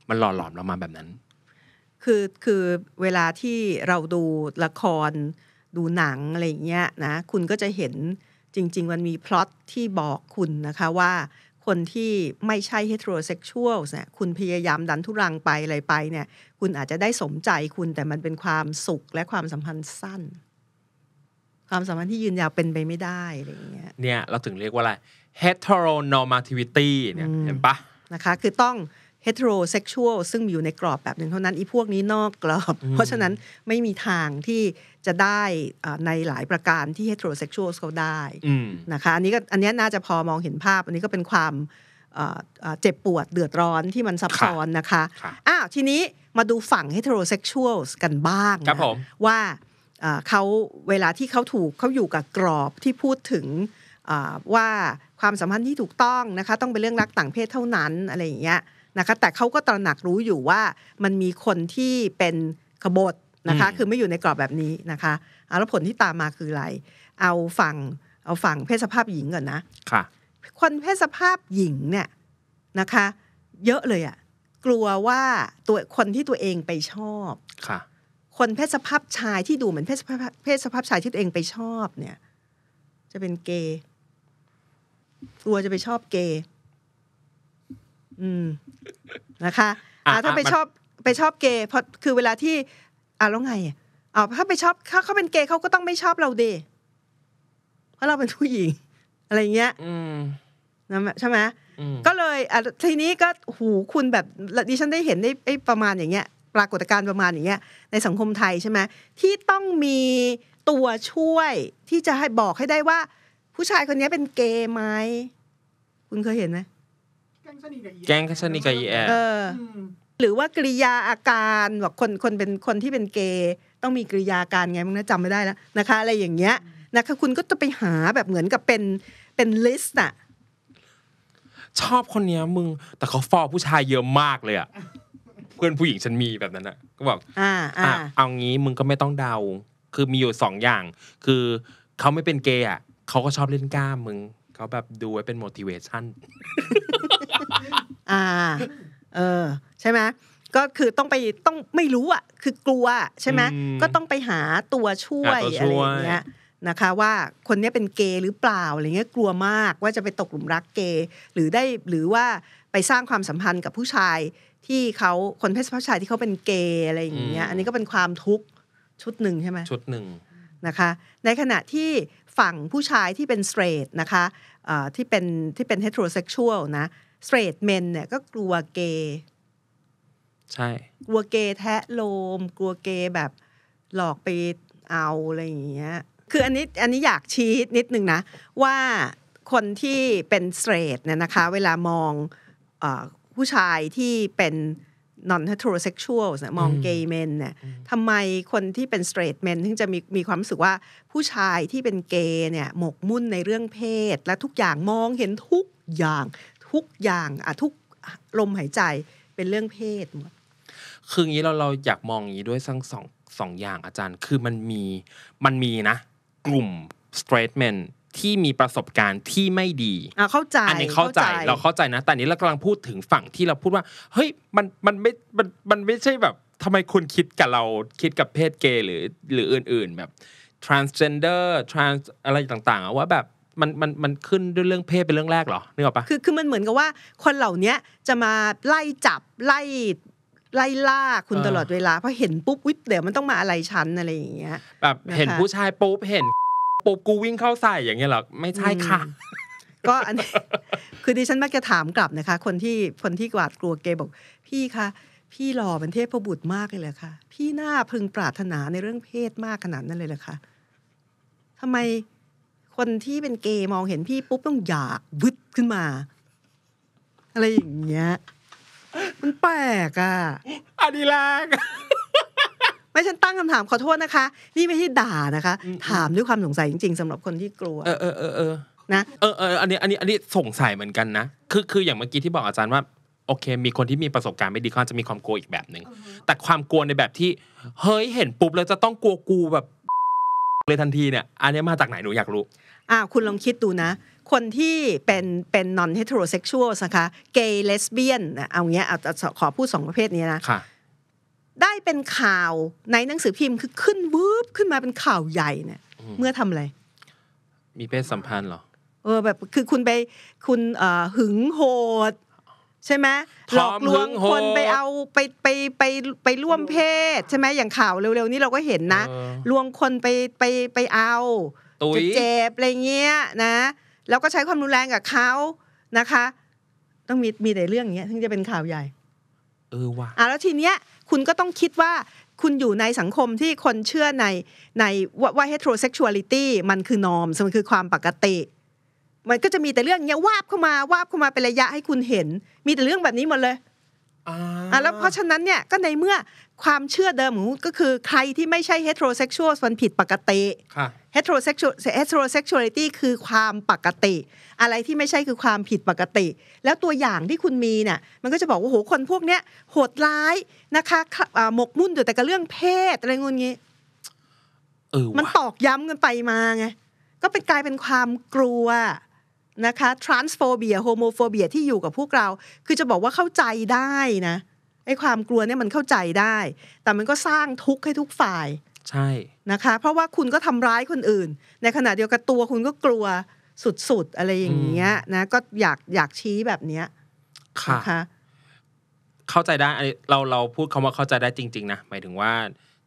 มันหล่อหลอมเรามาแบบนั้นคือคือเวลาที่เราดูละครดูหนัง อะไรอย่างเงี้ยนะคุณก็จะเห็นจริง ๆ มันมีพล็อตที่บอกคุณนะคะว่า คนที่ไม่ใช่เฮตโรเซ็กชวลเนี่ยคุณพยายามดันทุรังไปอะไรไปเนี่ย คุณอาจจะได้สมใจคุณแต่มันเป็นความสุขและความสัมพันธ์สั้น ความสัมพันธ์ที่ยืนยาวเป็นไปไม่ได้อะไรอย่างเงี้ยเนี่ยเราถึงเรียกว่าอะไร heteronormativity เนี่ยเห็นปะนะคะ คือต้อง heterosexual ซึ่งอยู่ในกรอบแบบหนึ่งเท่านั้น อีพวกนี้นอกกรอบ เพราะฉะนั้นไม่มีทางที่จะได้ในหลายประการที่ heterosexual เขาได้นะคะอันนี้ก็ อันนี้น่าจะพอมองเห็นภาพ อันนี้ก็เป็นความเจ็บปวดเดือดร้อนที่มันซับซ้อนนะคะอ้าวทีนี้มาดูฝั่ง heterosexual กันบ้างว่าเขาเวลาที่เขาถูกเขาอยู่กับกรอบที่พูดถึงว่าความสัมพันธ์ที่ถูกต้องนะคะต้องเป็นเรื่องรักต่างเพศเท่านั้นอะไรอย่างเงี้ยนะคะ แต่เขาก็ตระหนักรู้อยู่ว่า มันมีคนที่เป็นขบฏนะคะ คือไม่อยู่ในกรอบแบบนี้นะคะแล้วผลที่ตามมาคืออะไร เอาฝั่งเอาฝั่งเพศสภาพหญิงก่อนนะค่ะคนเพศสภาพหญิงเนี่ยนะคะ เยอะเลยอะกลัวว่าตัวคนที่ตัวเองไปชอบค่ะคนเพศสภาพชายที่ดูเหมือนเพศสภาพเพศสภาพชายที่ตัวเองไปชอบเนี่ยจะเป็นเกย์กลัวจะไปชอบเกย์ อืม นะคะ อ่าถ้าไปชอบ ไปชอบเกย์เพราะคือเวลาที่ อ่าแล้วไง อ่าถ้าไปชอบเขาเขาเป็นเกย์เขาก็ต้องไม่ชอบเราเดเพราะเราเป็นผู้หญิง อะไรเงี้ยอนะใช่ไหมก็เลยอ่ทีนี้ก็หูคุณแบบ ดิฉันได้เห็นได้ประมาณอย่างเงี้ย ปรากฏการณ์ประมาณอย่างเงี้ย ในสังคมไทยใช่ไหมที่ต้องมีตัวช่วยที่จะให้บอกให้ได้ว่าผู้ชายคนนี้เป็นเกย์ไหมคุณเคยเห็นไหมแกงสนิกับแสนิกัอีแอหรือว่ากริยาอาการแบบคนคนเป็นคนที่เป็นเกย์ต้องมีกริยาการไง มึงนะจำไม่ได้แล้วนะคะ อะไรอย่างเงี้ย นะคะคุณก็จะไปหาแบบเหมือนกับเป็นเป็นลิสต์อะชอบคนเนี้ยมึง แต่เขาฟอผู้ชายเยอะมากเลยอะเพื่อนผู้หญิงฉันมีแบบนั้นอะก็บอกอ่าอ่า เอางี้มึงก็ไม่ต้องเดา คือมีอยู่สองอย่าง คือเขาไม่เป็นเกย์อะเขาก็ชอบเล่นกล้ามมึงเขาแบบดูไว้เป็น motivation อ่า เออ ใช่ไหมก็คือต้องไปต้องไม่รู้อ่ะคือกลัวใช่ไหมก็ต้องไปหาตัวช่วยอะไรอย่างเงี้ยนะคะว่าคนนี้เป็นเกย์หรือเปล่า อะไรเงี้ยกลัวมากว่าจะไปตกหลุมรักเกย์หรือได้หรือว่าไปสร้างความสัมพันธ์กับผู้ชาย ที่เขาคนเพศผู้ชายที่เขาเป็นเกย์อะไรอย่างเงี้ยอันนี้ก็เป็นความทุกข์ชุดหนึ่งใช่ไหมชุดหนึ่งนะคะ ในขณะที่ฝั่งผู้ชายที่เป็นสเตรทนะคะที่เป็นที่เป็นเฮตโรเซ็กชวลนะสเตรทเมนเนี่ยก็กลัวเกย์ใช่ กลัวเกย์แทะโลมกลัวเกย์แบบ หลอกไปเอา อะไรอย่างเงี้ยคืออันนี้อันนี้อยากชี้นิดนึงนะ ว่า คนที่เป็นสเตรทเนี่ยนะคะ เวลามองอผู้ชายที่เป็นนอนเทโรเซ็กชวลมองเกย์เมนเนี่ยทำไมคนที่เป็นสเตรทเมนถึงจะมีมีความรู้สึกว่าผู้ชายที่เป็นเกย์เนี่ยหมกมุ่นในเรื่องเพศ และทุกอย่างมองเห็นทุกอย่างทุกอย่างอะทุกลมหายใจเป็นเรื่องเพศหมดคืออย่างนี้เราเราอยากมองอย่างนี้ด้วยทั้งสองสองอย่างอาจารย์ คือมันมีมันมีนะกลุ่มสเตรทเมนที่มีประสบการณ์ที่ไม่ดี อ่ะเข้าใจอันนี้เข้าใจ เราเข้าใจนะ แต่นี้เรากำลังพูดถึงฝั่งที่เราพูดว่า เฮ้ย มัน มันไม่ มัน มันไม่ใช่แบบทำไมคุณคิดกับเราคิดกับเพศเกย์หรือหรืออื่น ๆแบบ transgender trans อะไรต่างๆว่าแบบมันมันมันขึ้นด้วยเรื่องเพศเป็นเรื่องแรกเหรอนึกออกปะคือ คือมันเหมือนกับว่าคนเหล่านี้จะมาไล่จับไล่ไล่ล่าคุณตลอดเวลาเพราะเห็นปุ๊บวิบเดี๋ยวมันต้องมาอะไรชั้นอะไรอย่างเงี้ย แบบเห็นผู้ชายปุ๊บเห็นปุ๊บกูวิ่งเข้าใส่อย่างเงี้ยหรอไม่ใช่ค่ะ ก็อันนี้คือดิฉันมักจะถามกลับนะคะ คนที่คนที่กวาดกลัวเกย์บอก พี่คะพี่หล่อเป็นเทพประบุตรมากเลยเหรอคะพี่หน้าพึงปรารถนาในเรื่องเพศมากขนาดนั้นเลยเหรอคะทำไมคนที่เป็นเกย์มองเห็นพี่ปุ๊บ ต้อง อยากวึดขึ้นมา อะไรอย่างเงี้ยมันแปลกอ่ะอันนี้แรกไม่ฉันตั้งคำถามขอโทษนะคะ นี่ไม่ใช่ด่านะคะ ถามด้วยความสงสัยจริง ๆ สำหรับคนที่กลัวเออเออเออเนะเออเอออันนี้อันนี้อันนี้สงสัยเหมือนกันนะคือคืออย่างเมื่อกี้ที่บอกอาจารย์ว่าโอเค มีคนที่มีประสบการณ์ไม่ดีก็จะมีความกลัวอีกแบบหนึ่งแต่ความกลัวในแบบที่ เฮ้ยเห็นปุ๊บแล้วจะต้องกลัวกูแบบเลยทันทีเนี่ยอันนี้มาจากไหนหนูอยากรู้ อ่าคุณลองคิดดูนะ คนที่เป็นเป็นนอนเฮตโรเซ็กชวลนะคะเกย์เลสเบี้ยนเอาเงี้ยเอาขอพูดสองประเภทนี้นะะได้เป็นข่าวในหนังสือพิมพ์คือขึ้นวืบขึ้นมาเป็นข่าวใหญ่เนี่ยเมื่อทำอะไร มีเพศสัมพันธ์เหรอเออแบบคือคุณไปคุณหึงโหด ใช่ไหมหลอกลวงคนไปเอาไปไปไปไปร่วมเพศ ใช่ไหมอย่างข่าวเร็วๆ นี้เราก็เห็นนะลวงคนไปไปไปเอาจเจ็บ อะไรเงี้ยนะ แล้วก็ใช้ความรุนแรงกับเขานะคะ ต้องมีมีแต่เรื่องเงี้ยถึงจะเป็นข่าวใหญ่ออว่ะอ่ะแล้วทีเนี้ยคุณก็ต้องคิดว่า คุณอยู่ในสังคมที่คนเชื่อในในว่าเฮตโรเซ็กชวลิตี้มันคือนอมมันคือความปกติ มันก็จะมีแต่เรื่องเนี้ยวาบเข้ามาวาบเข้ามาเป็นระยะให้คุณเห็น มีแต่เรื่องแบบนี้หมดเลยอ่าแล้วเพราะฉะนั้นเนี่ย ก็ในเมื่อความเชื่อเดิมก็คือใครที่ไม่ใช่เฮตโรเซ็กชวลมันผิดปกติเฮตโรเซ็กชวลเฮตโรเซ็กชวลิตี้คือความปกติ อะไรที่ไม่ใช่คือความผิดปกติ แล้วตัวอย่างที่คุณมีเนี่ย มันก็จะบอกว่าโหคนพวกเนี้ยโหดร้ายนะคะหมกมุ่นอยู่แต่กับเรื่องเพศอะไรเงี้ยมันตอกย้ำกันไปมาไง ก็เป็นกลายเป็นความกลัวนะคะทรานส์โฟเบียโฮโมโฟเบียที่อยู่กับพวกเรา คือจะบอกว่าเข้าใจได้นะ ไอ้ความกลัวเนี่ยมันเข้าใจได้ แต่มันก็สร้างทุกข์ให้ทุกฝ่าย ใช่ นะคะ เพราะว่าคุณก็ทำร้ายคนอื่น ในขณะเดียวกันตัวคุณก็กลัวสุด ๆ อะไรอย่างเงี้ยนะ ก็อยากอยากชี้แบบเนี้ย ค่ะคะเข้าใจได้ เราเราพูดคาว่าเข้าใจได้จริง ๆ นะ หมายถึงว่า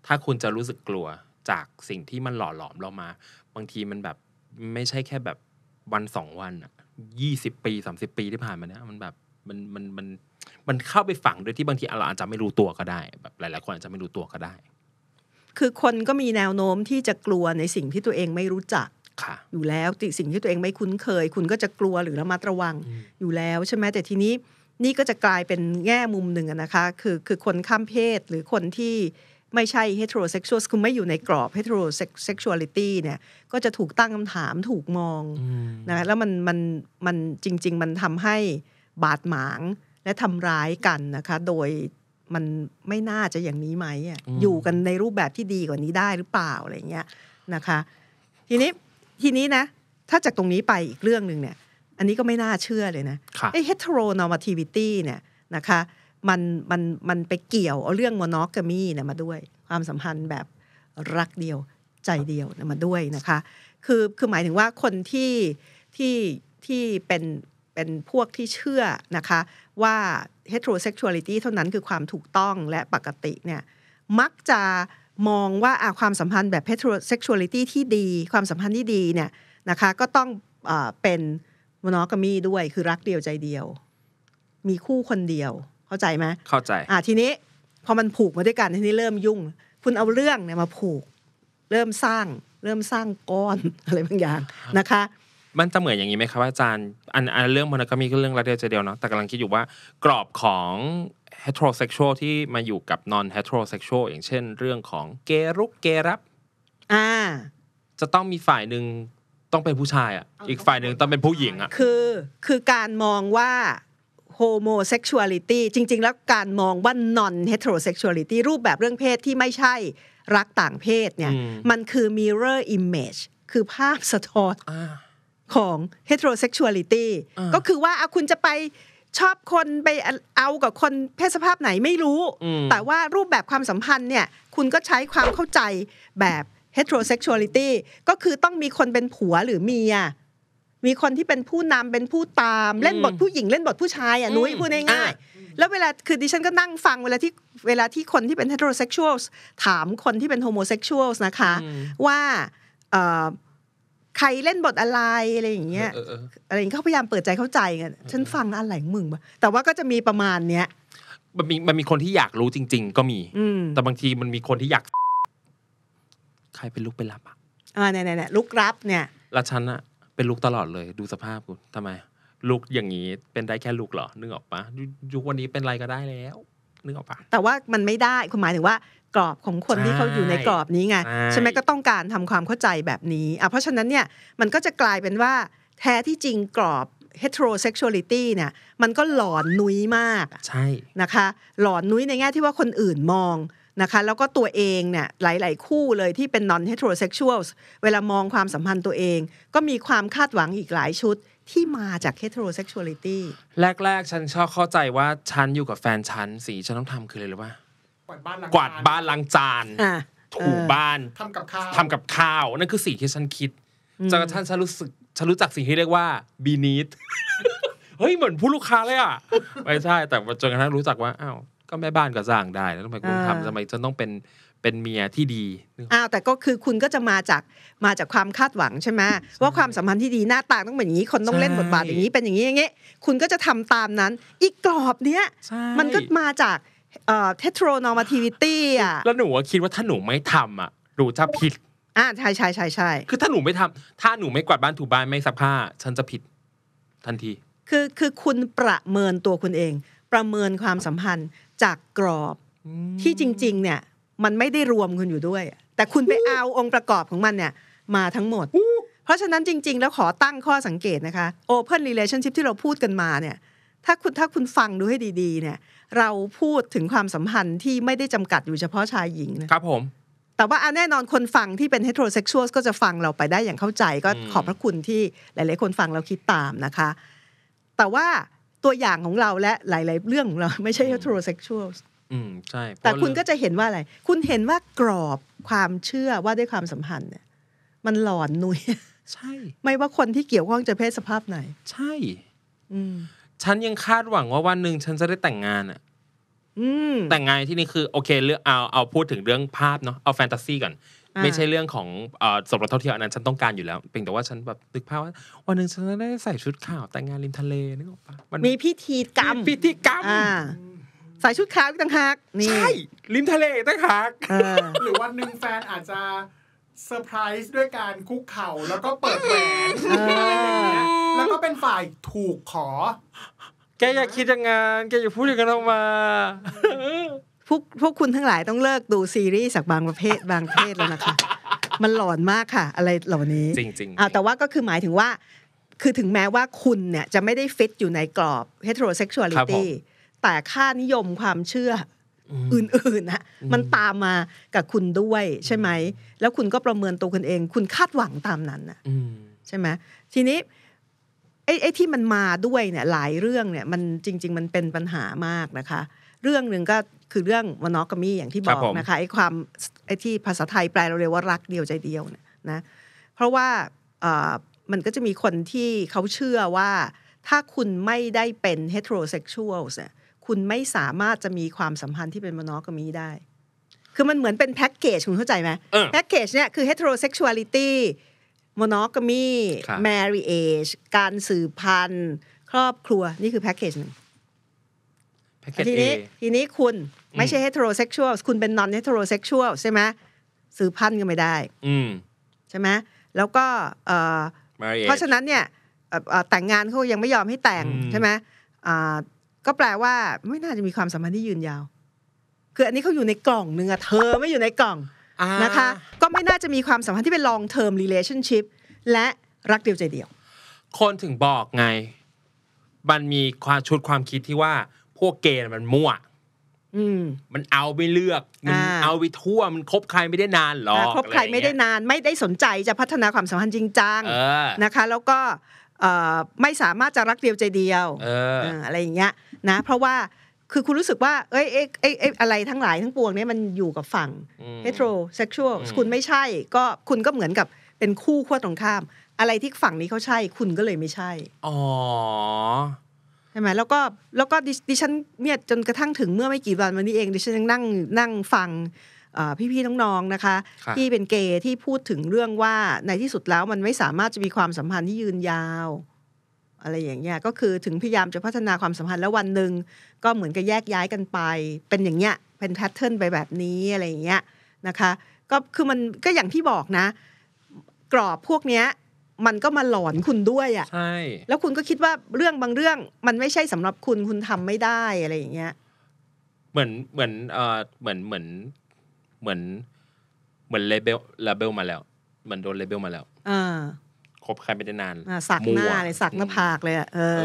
ถ้าคุณจะรู้สึกกลัวจากสิ่งที่มันหล่อหลอมเรามา บางทีมันแบบไม่ใช่แค่แบบวันสอง วันอ่ะยี่สิบปีสามสิบปีที่ผ่านมาเนี่ยมันแบบมันมันมันมันเข้าไปฝังโดยที่บางทีเราอาจจะไม่รู้ตัวก็ได้แบบหลายๆคนอาจจะไม่รู้ตัวก็ได้ คือคนก็มีแนวโน้มที่จะกลัวในสิ่งที่ตัวเองไม่รู้จักอยู่แล้วสิ่งที่ตัวเองไม่คุ้นเคย คุณก็จะกลัวหรือระมัดระวังอยู่แล้วใช่ไหมแต่ทีนี้นี่ก็จะกลายเป็นแง่มุมหนึ่งนะคะ คือคือคนข้ามเพศหรือคนที่ไม่ใช่เฮตโรเซ็กชวลคุณไม่อยู่ในกรอบเฮตโรเซ็กชวลิตี้เนี่ย ก็จะถูกตั้งคำถามถูกมองนะแล้วมันมันมันจริงๆ มันทำให้บาดหมางและทำร้ายกันนะคะ โดยมันไม่น่าจะอย่างนี้ไหมอยู่กันในรูปแบบที่ดีกว่านี้ได้หรือเปล่าอะไรเงี้ยนะคะทีนี้ทีนี้นะ ถ้าจากตรงนี้ไปอีกเรื่องหนึ่งเนี่ย อันนี้ก็ไม่น่าเชื่อเลยนะไอ้ฮตโรนอร์มัทิวิตี้เนี่ยนะคะมันมันมันไปเกี่ยวเอาเรื่องมอนอกามีเนี่ยมาด้วย ความสัมพันธ์แบบรักเดียวใจเดียวนมาด้วยนะคะคือคือหมายถึงว่าคนที่ที่ที่เป็นเป็นพวกที่เชื่อนะคะว่า heterosexuality เท่านั้นคือความถูกต้องและปกติเนี่ยมักจะมองว่าความสัมพันธ์แบบ heterosexuality ที่ดี ความสัมพันธ์ที่ดีเนี่ยนะคะก็ต้องอเป็นมโนกามีด้วยคือรักเดียวใจเดียว มีคู่คนเดียวเข้าใจไหมเข้าใจ อ่าทีนี้พอมันผูกมาด้วยกันทีนี้เริ่มยุ่ง คุณเอาเรื่องเนี่ยมาผูก เริ่มสร้างเริ่มสร้างก้อน อะไรบางอย่างนะคะ มันจะเหมือนอย่างนี้ไหมครับ อาจารย์อันอันเรื่องมันก็มีเรื่องระเดียวจะเดียวเนาะแต่กำลังคิดอยู่ว่า กรอบของ heterosexual ที่มาอยู่กับ non heterosexual อย่างเช่น เรื่องของเกรุกเกรับอ่าจะต้องมีฝ่ายหนึ่งต้องเป็นผู้ชายอ่ะอีกฝ่ายหนึ่งต้องเป็นผู้หญิงอ่ะคือ คือการมองว่าโฮโมเซ็กชวลิตี้จริง ๆ แล้วการมองว่านอนเฮตโรเซ็กชวลิตี้รูปแบบเรื่องเพศที่ไม่ใช่รักต่างเพศเนี่ย มันคือ mirror image คือภาพสะท้อนของเฮตโรเซ็กชวลิตี้ก็คือว่าคุณจะไปชอบคนไปเอากับคนเพศสภาพไหนไม่รู้ แต่ว่ารูปแบบความสัมพันธ์เนี่ย คุณก็ใช้ความเข้าใจแบบ heterosexuality ก็คือต้องมีคนเป็นผัวหรือเมียมีคนที่เป็นผู้นำเป็นผู้ตามเล่นบทผู้หญิง เล่นบทผู้ชายอ่ะนุ้ยพูดง่ายๆแล้วเวลาคือดิฉันก็นั่งฟังเวลาที่เวลาที่คนที่เป็นเฮตโรเซ็กชวลถามคนที่เป็นโฮโมเซ็กชวลนะคะ ว่าใครเล่นบทอะไรอะไรอย่างเงี้ยอะไรอย่างเขาพยายามเปิดใจเข้าใจกันฉันฟังอะไรมึงแต่ว่าก็จะมีประมาณเนี้ยมันมีมันมีคนที่อยากรู้จริง ๆ ก็มี แต่บางทีมันมีคนที่อยาก ใครเป็นลูกเป็นลับอ่ะอ่าเนี่ยเนี่ยลูกรับเนี่ยละชฉันอะเป็นลุกตลอดเลยดูสภาพกูทำไม ลุกอย่างนี้เป็นได้แค่ลุกเหรอนึกออกปะยุควันนี้เป็นอะไรก็ได้แล้ว นึกออกปะแต่ว่ามันไม่ได้คุณหมายถึงว่ากรอบของคนที่เขาอยู่ในกรอบนี้ไง ใช่ไหมก็ต้องการทำความเข้าใจแบบนี้อ่ะเพราะฉะนั้นเนี่ย มันก็จะกลายเป็นว่าแท้ที่จริงกรอบ heterosexuality เนี่ยมันก็หลอนนุ้ยมากใช่นะคะ หลอนนุ้ยในแง่ที่ว่าคนอื่นมองนะคะแล้วก็ตัวเองเนี่ย หลายๆ คู่เลยที่เป็น non heterosexuals เวลามองความสัมพันธ์ตัวเอง ก็มีความคาดหวังอีกหลายชุดที่มาจาก heterosexuality แรกๆฉันชอบเข้าใจว่า ฉันอยู่กับแฟนฉันสีฉันต้องทำคืออะไรหรือว่า กวาดบ้านลังจาน ถูบ้านทำกับข้าวทำกับข้าว นั่นคือสีที่ฉันคิดจนกระทั่งฉันรู้สึกฉันรู้จักสิ่งที่เรียกว่าบีนีดเฮ้ยเหมือนผู้ลูกค้าเลยอ่ะไม่ใช่แต่จนกระทั่งรู้จักว่าอ้าวก็แม่บ้านก็สร้างได้แล้วทำไมคุณทำทำไมจนต้องเป็นเป็นเมียที่ดีอ้าวแต่ก็คือคุณก็จะมาจากมาจากความคาดหวังใช่ไหมว่าความสัมพันธ์ที่ดีหน้าต่างต้องเป็นอย่างนี้คนต้องเล่นบทบาทอย่างนี้เป็นอย่างนี้อย่างเงี้ยคุณก็จะทำตามนั้นอีกกรอบเนี้ยมันก็มาจากเอ่อทโทรนอร์มาทีวิตี้อ่ะแล้วหนูคิดว่าถ้าหนูไม่ทำอ่ะหนูจะผิดอ่าใช่ใช่ใช่ใช่คือถ้าหนูไม่ทำ ถ้าหนูไม่กวาดบ้านถูบ้านไม่ซักผ้าฉันจะผิดทันที คือคือคุณประเมินตัวคุณเอง ประเมินความสัมพันธ์จากกรอบที่จริง ๆ เนี่ย มันไม่ได้รวมคุณอยู่ด้วย แต่คุณไปเอาองค์ประกอบของมันเนี่ยมาทั้งหมด เพราะฉะนั้นจริงๆ แล้วขอตั้งข้อสังเกตนะคะ Open Relationship ที่เราพูดกันมาเนี่ย ถ้าคุณถ้าคุณฟังดูให้ดี ๆเนี่ยเราพูดถึงความสัมพันธ์ที่ไม่ได้จำกัดอยู่เฉพาะชายหญิงนะครับผม แต่ว่าแน่นอนคนฟังที่เป็นเฮตโรเซ็กชวลก็จะฟังเราไปได้อย่างเข้าใจก็ขอบพระคุณที่หลายๆ คนฟังเราคิดตามนะคะ แต่ว่าตัวอย่างของเราและ หลาย ๆ เรื่องของเรา ไม่ใช่ h e t e r o s e x u a l อืม ใช่ แต่คุณก็จะเห็นว่าอะไร คุณเห็นว่ากรอบความเชื่อว่าด้วยความสัมพันธ์ เนี่ย มันหลอนนุยใช่ ไม่ว่าคนที่เกี่ยวข้องจะเพศสภาพไหน ใช่ อืมฉันยังคาดหวังว่าวันหนึ่ง ฉันจะได้แต่งงานอ่ะแต่งงานที่นี่คือ โอเคเลือกเอาเอาพูดถึงเรื่องภาพเนาะเอาแฟนตาซีก่อนไม่ใช่เรื่องของสมรสเท่าเทียมอันนั้นฉันต้องการอยู่แล้วเพียงแต่ว่าฉันแบบตึกภาพว่าวันหนึ่งฉันได้ใส่ชุดขาวแต่งงานริมทะเลนึกออกปะมันมีพิธีกรรมพิธีกรรมใส่ชุดขาวต่างหากใช่ริมทะเลต่างหากหรือวันหนึ่งแฟนอาจจะเซอร์ไพรส์ด้วยการคุกเข่าแล้วก็เปิดแหวนแล้วก็เป็นฝ่ายถูกขอ แกอย่าคิดอย่างงานแกอย่าพูดอย่างนั้นออกมาพวกพวกคุณทั้งหลายต้องเลิกดูซีรีส์จากบางประเภทบางประเภทแล้วนะคะ มันหลอนมากค่ะ อะไรเหล่านี้จริงๆอ่าแต่ว่าก็คือหมายถึงว่า คือถึงแม้ว่าคุณเนี่ยจะไม่ได้ฟิตอยู่ในกรอบ heterosexuality แต่ค่านิยมความเชื่ออื่นๆนะมันตามมากับคุณด้วย ใช่ไหม แล้วคุณก็ประเมินตัวคุณเอง คุณคาดหวังตามนั้นนะใช่ไหมทีนี้ไอ้ไอ้ที่มันมาด้วยเนี่ยหลายเรื่องเนี่ย มันจริง ๆ มันเป็นปัญหามากนะคะเรื่องหนึ่งก็คือเรื่องมโนกามีอย่างที่บอกนะคะไอ้ความไอ้ที่ภาษาไทยแปลเราเรียกว่ารักเดียวใจเดียวนะเพราะว่ามันก็จะมีคนที่เขาเชื่อว่าถ้าคุณไม่ได้เป็นเฮตโรเซ็กชวลเนี่ยคุณไม่สามารถจะมีความสัมพันธ์ที่เป็นมโนกามีได้ คือมันเหมือนเป็นแพ็กเกจคุณเข้าใจไหมแพ็กเกจเนี่ยคือเฮตโรเซ็กชวลิตี้มโนกามีแมรี่เอจการสืบพันธุ์ ครอบครัวนี่คือแพ็กเกจหนึ่งทีนี้ทีนี้คุณไม่ใช่เฮตโรเซ็กชวลคุณเป็นนอนเฮตโรเซ็กชวลใช่ไหมสืบพันธุ์ก็ไม่ได้ใช่ไหมแล้วก็ เพราะฉะนั้นเนี่ยแต่งงานเขายังไม่ยอมให้แต่งใช่ไหมก็แปลว่าไม่น่าจะมีความสัมพันธ์ที่ยืนยาว คืออันนี้เขาอยู่ในกล่องหนึ่งอะเธอไม่อยู่ในกล่อง นะคะ ก็ไม่น่าจะมีความสัมพันธ์ที่เป็น long term relationship และรักเดียวใจเดียว คนถึงบอกไง มันมีความชุดความคิดที่ว่าพวกเกย์มันมั่ว มันเอาไปเลือก มันเอาไปทั่ว มันคบใครไม่ได้นานหรอกคบใครไม่ได้นานไม่ได้สนใจจะพัฒนาความสัมพันธ์จริงจังนะคะ แล้วก็ไม่สามารถจะรักเดียวใจเดียวอะไรอย่างเงี้ย นะ เพราะว่าคือคุณรู้สึกว่าเอ้ยเอ้ยเอ้ยอะไรทั้งหลายทั้งปวงเนี่ยมันอยู่กับฝั่งเฮโทรเซ็กชวลคุณไม่ใช่ ก็คุณก็เหมือนกับเป็นคู่ขั้วตรงข้าม อะไรที่ฝั่งนี้เขาใช่ คุณก็เลยไม่ใช่ อ๋อช่ไหมแล้วก็แล้วก็ดิฉันเนี่ยจนกระทั่งถึงเมื่อไม่กี่วันวันนี้เองดิฉันยังนั่งนั่งฟังพี่ๆน้องๆนะคะที่เป็นเกย์ที่พูดถึงเรื่องว่าในที่สุดแล้วมันไม่สามารถจะมีความสัมพันธ์ที่ยืนยาวอะไรอย่างเงี้ยก็คือถึงพยายามจะพัฒนาความสัมพันธ์แล้ววันหนึ่งก็เหมือนกับแยกย้ายกันไป เป็นอย่างเงี้ยเป็นแพทเทิร์นไปแบบนี้อะไรอย่างเงี้ยนะคะก็คือมันก็อย่างที่บอกนะ กรอบพวกเนี้ยมันก็มาหลอนคุณด้วยอะ่ะ ใช่ แล้วคุณก็คิดว่าเรื่องบางเรื่องมันไม่ใช่สำหรับคุณคุณทำไม่ได้อะไรอย่างเงี้ย เหมือนเหมือนเออเหมือนเหมือนเหมือนเหมือนเลเบลเลเบลมาแล้วเหมือนโดนเลเบลมาแล้ว อ่าคบใครไม่ได้นานสักหน้าเลยสักหน้าผากเลยอ่ะเออ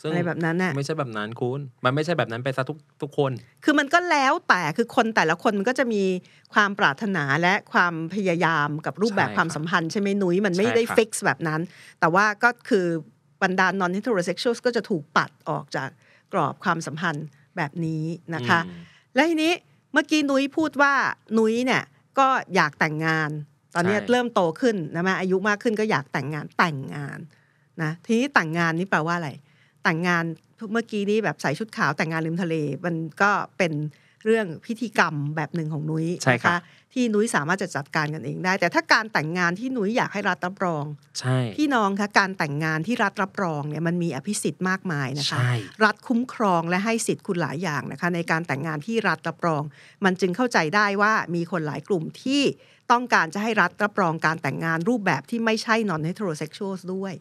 ซึ่งอะไรแบบนั้นน่ะไม่ใช่แบบนั้นคุณมันไม่ใช่แบบนั้นไปซะทุกทุกคน คือมันก็แล้วแต่คือคนแต่ละคน มันก็จะมีความปรารถนาและความพยายามกับรูปแบบความสัมพันธ์ใช่ไหมนุ้ยมันไม่ได้ฟิกซ์แบบนั้น แต่ว่าก็คือบรรดา non heterosexuals ก็จะถูกปัดออกจากกรอบความสัมพันธ์แบบนี้นะคะ และทีนี้เมื่อกี้นุ้ยพูดว่านุ้ยเนี่ยก็อยากแต่งงาน ตอนนี้เริ่มโตขึ้นนะแม่อายุมากขึ้นก็อยากแต่งงานแต่งงานนะทีนี้แต่งงานนี่แปลว่าอะไรแต่งงานเมื่อกี้นี้แบบใส่ชุดขาวแต่งงานริมทะเล มันก็เป็นเรื่องพิธีกรรมแบบหนึ่งของนุ้ยใช่ค่ะที่นุ้ยสามารถจะจัดการกันเองได้ แต่ถ้าการแต่งงานที่นุ้ยอยากให้รัฐรับรองใช่พี่น้องคะการแต่งงานที่รัฐรับรองเนี่ยมันมีอภิสิทธิ์มากมายนะคะ รัฐคุ้มครองและให้สิทธิ์คุณหลายอย่างนะคะ ในการแต่งงานที่รัฐรับรอง มันจึงเข้าใจได้ว่ามีคนหลายกลุ่มที่ต้องการจะให้รัฐรับรองการแต่งงานรูปแบบที่ไม่ใช่นอนให้โรเซ็กชวลด้วย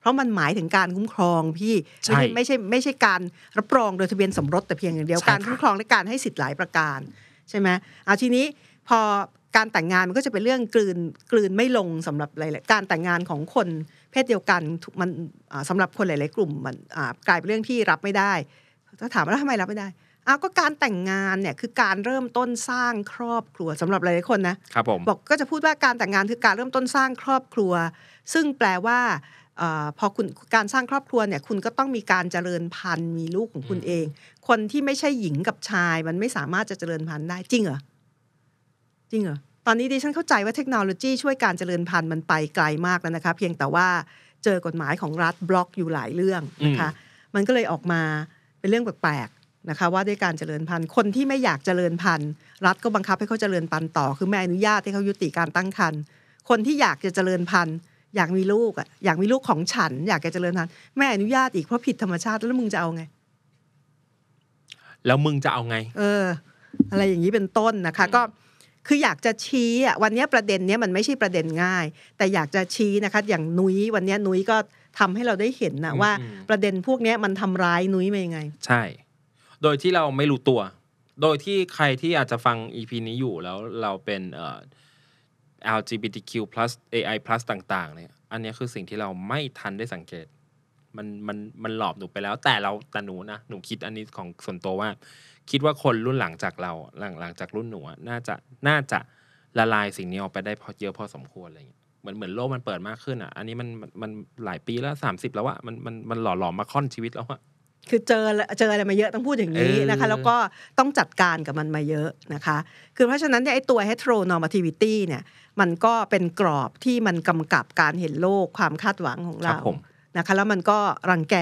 เพราะมันหมายถึงการคุ้มครองพี่ไม่ใช่ ไม่ใช่การรับรองโดยทะเบียนสมรสแต่เพียงอย่างเดียวการคุ้มครองและการให้สิทธิ์หลายประการ ใช่ไหมเอาทีนี้พอการแต่งงานมันก็จะเป็นเรื่องกลืนกลืนไม่ลงสำหรับหลายการแต่งงานของคน เพศเดียวกันมันสำหรับคนหลาย ๆกลุ่มมันกลายเป็นเรื่องที่รับไม่ได้ ถ้าถามว่าทำไมรับไม่ได้อ้าวก็การแต่งงานเนี่ยคือการเริ่มต้นสร้างครอบครัวสำหรับหลายๆคนนะครับผมบอกก็จะพูดว่าการแต่งงานคือการเริ่มต้นสร้างครอบครัว ซึ่งแปลว่าอพอคุณการสร้างครอบครัวเนี่ยคุณก็ต้องมีการเจริญพันธุ์มีลูกของคุณเอง คนที่ไม่ใช่หญิงกับชาย มันไม่สามารถจะเจริญพันธุ์ได้จริงเหรอ จริงเหรอ ตอนนี้ดิฉันเข้าใจว่าเทคโนโลยีช่วยการเจริญพันธุ์มันไปไกลมากแล้วนะคะ เพียงแต่ว่าเจอกฎหมายของรัฐบล็อกอยู่หลายเรื่องนะคะ มันก็เลยออกมาเป็นเรื่องแปลกๆนะคะว่าด้วยการเจริญพันธุ์ คนที่ไม่อยากเจริญพันธุ์ รัฐก็บังคับให้เขาเจริญพันธุ์ต่อ คือไม่อนุญาตให้เขายุติการตั้งครรภ์คนที่อยากจะเจริญพันธุ์อยากมีลูกอ่ะอยากมีลูกของฉัน อยากแกเจริญพันธุ์แม่อนุญาตอีกเพราะผิดธรรมชาติแล้วมึงจะเอาไงแล้วมึงจะเอาไง เออ อะไรอย่างนี้เป็นต้นนะคะ ก็คืออยากจะชี้อ่ะวันนี้ประเด็นเนี้ย มันไม่ใช่ประเด็นง่าย แต่อยากจะชี้นะคะอย่างนุ้ยวันนี้นุ้ยก็ทำให้เราได้เห็นนะว่าประเด็นพวกนี้มันทำร้ายนุ้ยไปยังไง ใช่ โดยที่เราไม่รู้ตัว โดยที่ใครที่อาจจะฟังอีพีนี้อยู่แล้วเราเป็น เ LGBTQ+ AI+ ต่างๆเนี่ยอันนี้คือสิ่งที่เราไม่ทันได้สังเกต มัน มัน มันหลอบหนูไปแล้ว แต่เราแต่หนูนะหนูคิดอันนี้ของส่วนตัวว่า คิดว่าคนรุ่นหลังจากเรา หลังหลังจากรุ่นหนูน่าจะน่าจะ ละลายสิ่งนี้ออกไปได้พอเยอะพอสมควรอะไรเงี้ยเหมือนเหมือนโลกมันเปิดมากขึ้นอ่ะ อันนี้มันมันหลายปีแล้วสามสิบแล้วอะมันมันมันหล่อหลอมมาค่อนชีวิตแล้วอะคือเจอเจออะไรมาเยอะต้องพูดอย่างนี้นะคะแล้วก็ต้องจัดการกับมันมาเยอะนะคะคือเพราะฉะนั้นเนี่ยไอ้ตัว heteronormativity เนี่ยมันก็เป็นกรอบที่มันกำกับการเห็นโลกความคาดหวังของเรานะคะ แล้วมันก็รังแก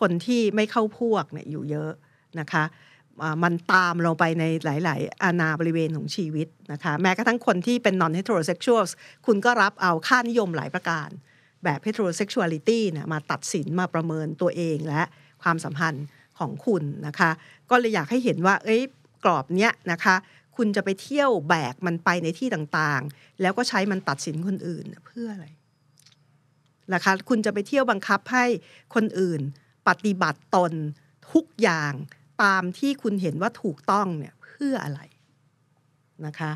คนที่ไม่เข้าพวกเนี่ยอยู่เยอะนะคะ มันตามเราไปในหลาย ๆอาณาบริเวณของชีวิตนะคะ แม้กระทั่งคนที่เป็น non heterosexuals คุณก็รับเอาค่านิยมหลายประการ แบบ heterosexuality นะมาตัดสินมาประเมินตัวเองและความสัมพันธ์ของคุณนะคะ ก็เลยอยากให้เห็นว่า เอ้ย กรอบเนี้ยนะคะคุณจะไปเที่ยวแบกมันไปในที่ต่างๆ แล้วก็ใช้มันตัดสินคนอื่นเพื่ออะไรล่ะคะคุณจะไปเที่ยวบังคับให้คนอื่นปฏิบัติตนทุกอย่างตามที่คุณเห็นว่าถูกต้องเนี่ยเพื่ออะไรนะคะ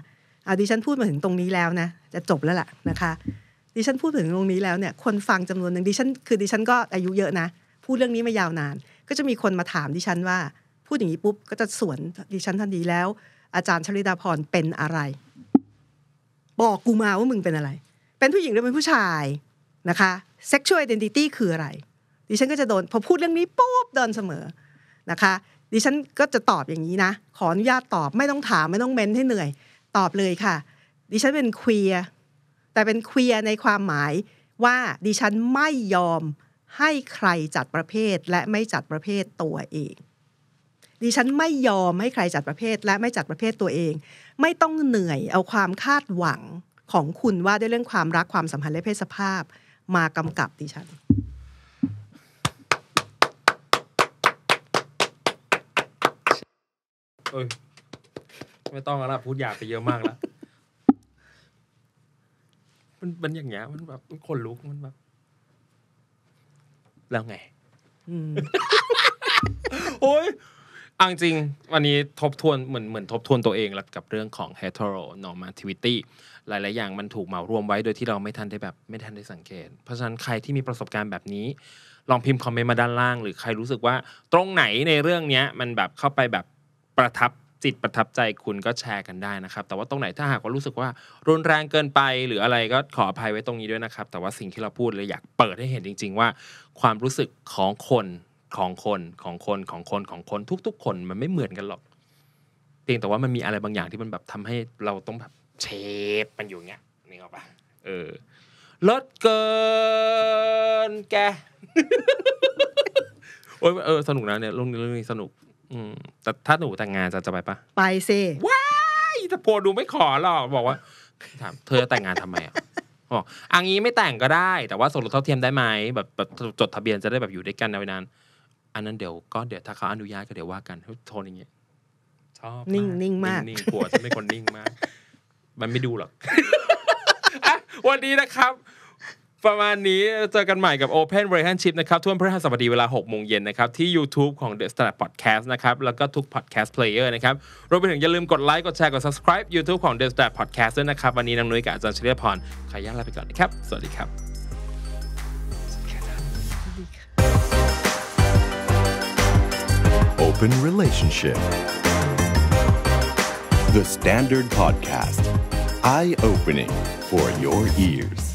เอาดิฉันพูดมาถึงตรงนี้แล้วนะจะจบแล้วล่ะนะคะดิฉันพูดถึงตรงนี้แล้วเนี่ยคนฟังจำนวนหนึ่งดิฉันคือดิฉันก็อายุเยอะนะพูดเรื่องนี้มายาวนาน ก็จะมีคนมาถามดิฉันว่าพูดอย่างนี้ปุ๊บก็จะสวนดิฉันทันทีแล้วอาจารย์ชลิดาพร เป็นอะไร บอกกูมาว่า มึงเป็นอะไร เป็นผู้หญิงหรือเป็นผู้ชายนะคะ sexual identity คืออะไรดิฉันก็จะโดน พอพูดเรื่องนี้ปุ๊บโดนเสมอนะคะ ดิฉันก็จะตอบอย่างนี้นะ ขออนุญาตตอบไม่ต้องถามไม่ต้องเม้นให้เหนื่อย ตอบเลยค่ะดิฉันเป็นเคลียแต่เป็นเคลียในความหมายว่าดิฉันไม่ยอมให้ใครจัดประเภทและไม่จัดประเภทตัวเองดิฉันไม่ยอมให้ใครจัดประเภท และไม่จัดประเภทตัวเอง ไม่ต้องเหนื่อยเอาความคาดหวังของคุณว่าด้วยเรื่องความรักความสัมพันธ์และเพศสภาพมากำกับดิฉันเอ้ยไม่ต้องแล้วพูดอยากไปเยอะมากแล้ว มันมันอย่างเงี้ยมันแบบคนลุกมันแบบแล้วไงโอ้ยอังจริงวันนี้ทบทวนเหมือนเหมือนทบทวนตัวเองกับเรื่องของ heteronormativity หลาย ๆ อย่างมันถูกเหมารวมไว้โดยที่เราไม่ทันได้แบบไม่ทันได้สังเกต เพราะฉะนั้นใครที่มีประสบการณ์แบบนี้ลองพิมพ์คอมเมนต์มาด้านล่างหรือใครรู้สึกว่าตรงไหนในเรื่องนี้มันแบบเข้าไปแบบประทับจิตประทับใจคุณก็แชร์กันได้นะครับแต่ว่าตรงไหนถ้าหากว่ารู้สึกว่ารุนแรงเกินไป หรืออะไรก็ขออภัยไว้ตรงนี้ด้วยนะครับแต่ว่าสิ่งที่เราพูดเลยอยากเปิดให้เห็นจริง ๆ ว่า ความรู้สึกของคนของคนของคนของคนของคนทุกๆ คนมันไม่เหมือนกันหรอกเพียงแต่ว่ามันมีอะไรบางอย่างที่มันแบบทำให้เราต้องแบบเชฟมันอยู่เงี้ยนี่เอาปะเออลดเกินแกโอ้ยเออสนุกนะเนี่ยเรื่องเรื่องนี้สนุก อืมแต่ถ้าหนูแต่งงานจะจะไปปะไปสิว้ายแต่พพดูไม่ขอหรอกบอกว่าถามเธอแต่งงานทำไมอ่ะบอกอันนี้ไม่แต่งก็ได้ แต่ว่าสมรสเท่าเทียมได้ไหมแบบ แบบจดทะเบียนจะได้แบบอยู่ด้วยกันในานอันนั้นเดี๋ยวก็เดี๋ยว ถ้าเขาอนุญาตก็เดี๋ยวว่ากัน โทนอย่างเงี้ย ชอบ นิ่งนิ่งมากนิ่งผัวจะไม่คนนิ่งมาก มันไม่ดูหรอกวันนี้นะครับ ประมาณนี้ เจอกันใหม่กับ Open Relationship นะครับทุ่มันพฤหัสบดีเวลา6โมงเย็นนะครับ ที่ YouTube ของ The Standard Podcast นะครับ แล้วก็ทุก Podcast Player นะครับรวมไปถึงอย่าลืมกดไลค์ กดแชร์ กด Subscribe YouTube ของ The Standard Podcast ด้วยนะครับ วันนี้น้องนุ้ยกับอาจารย์ชลิพรขออนาลาไปก่อนนะครับ สวัสดีครับ Open Relationship. The Standard Podcast. Eye opening for your ears.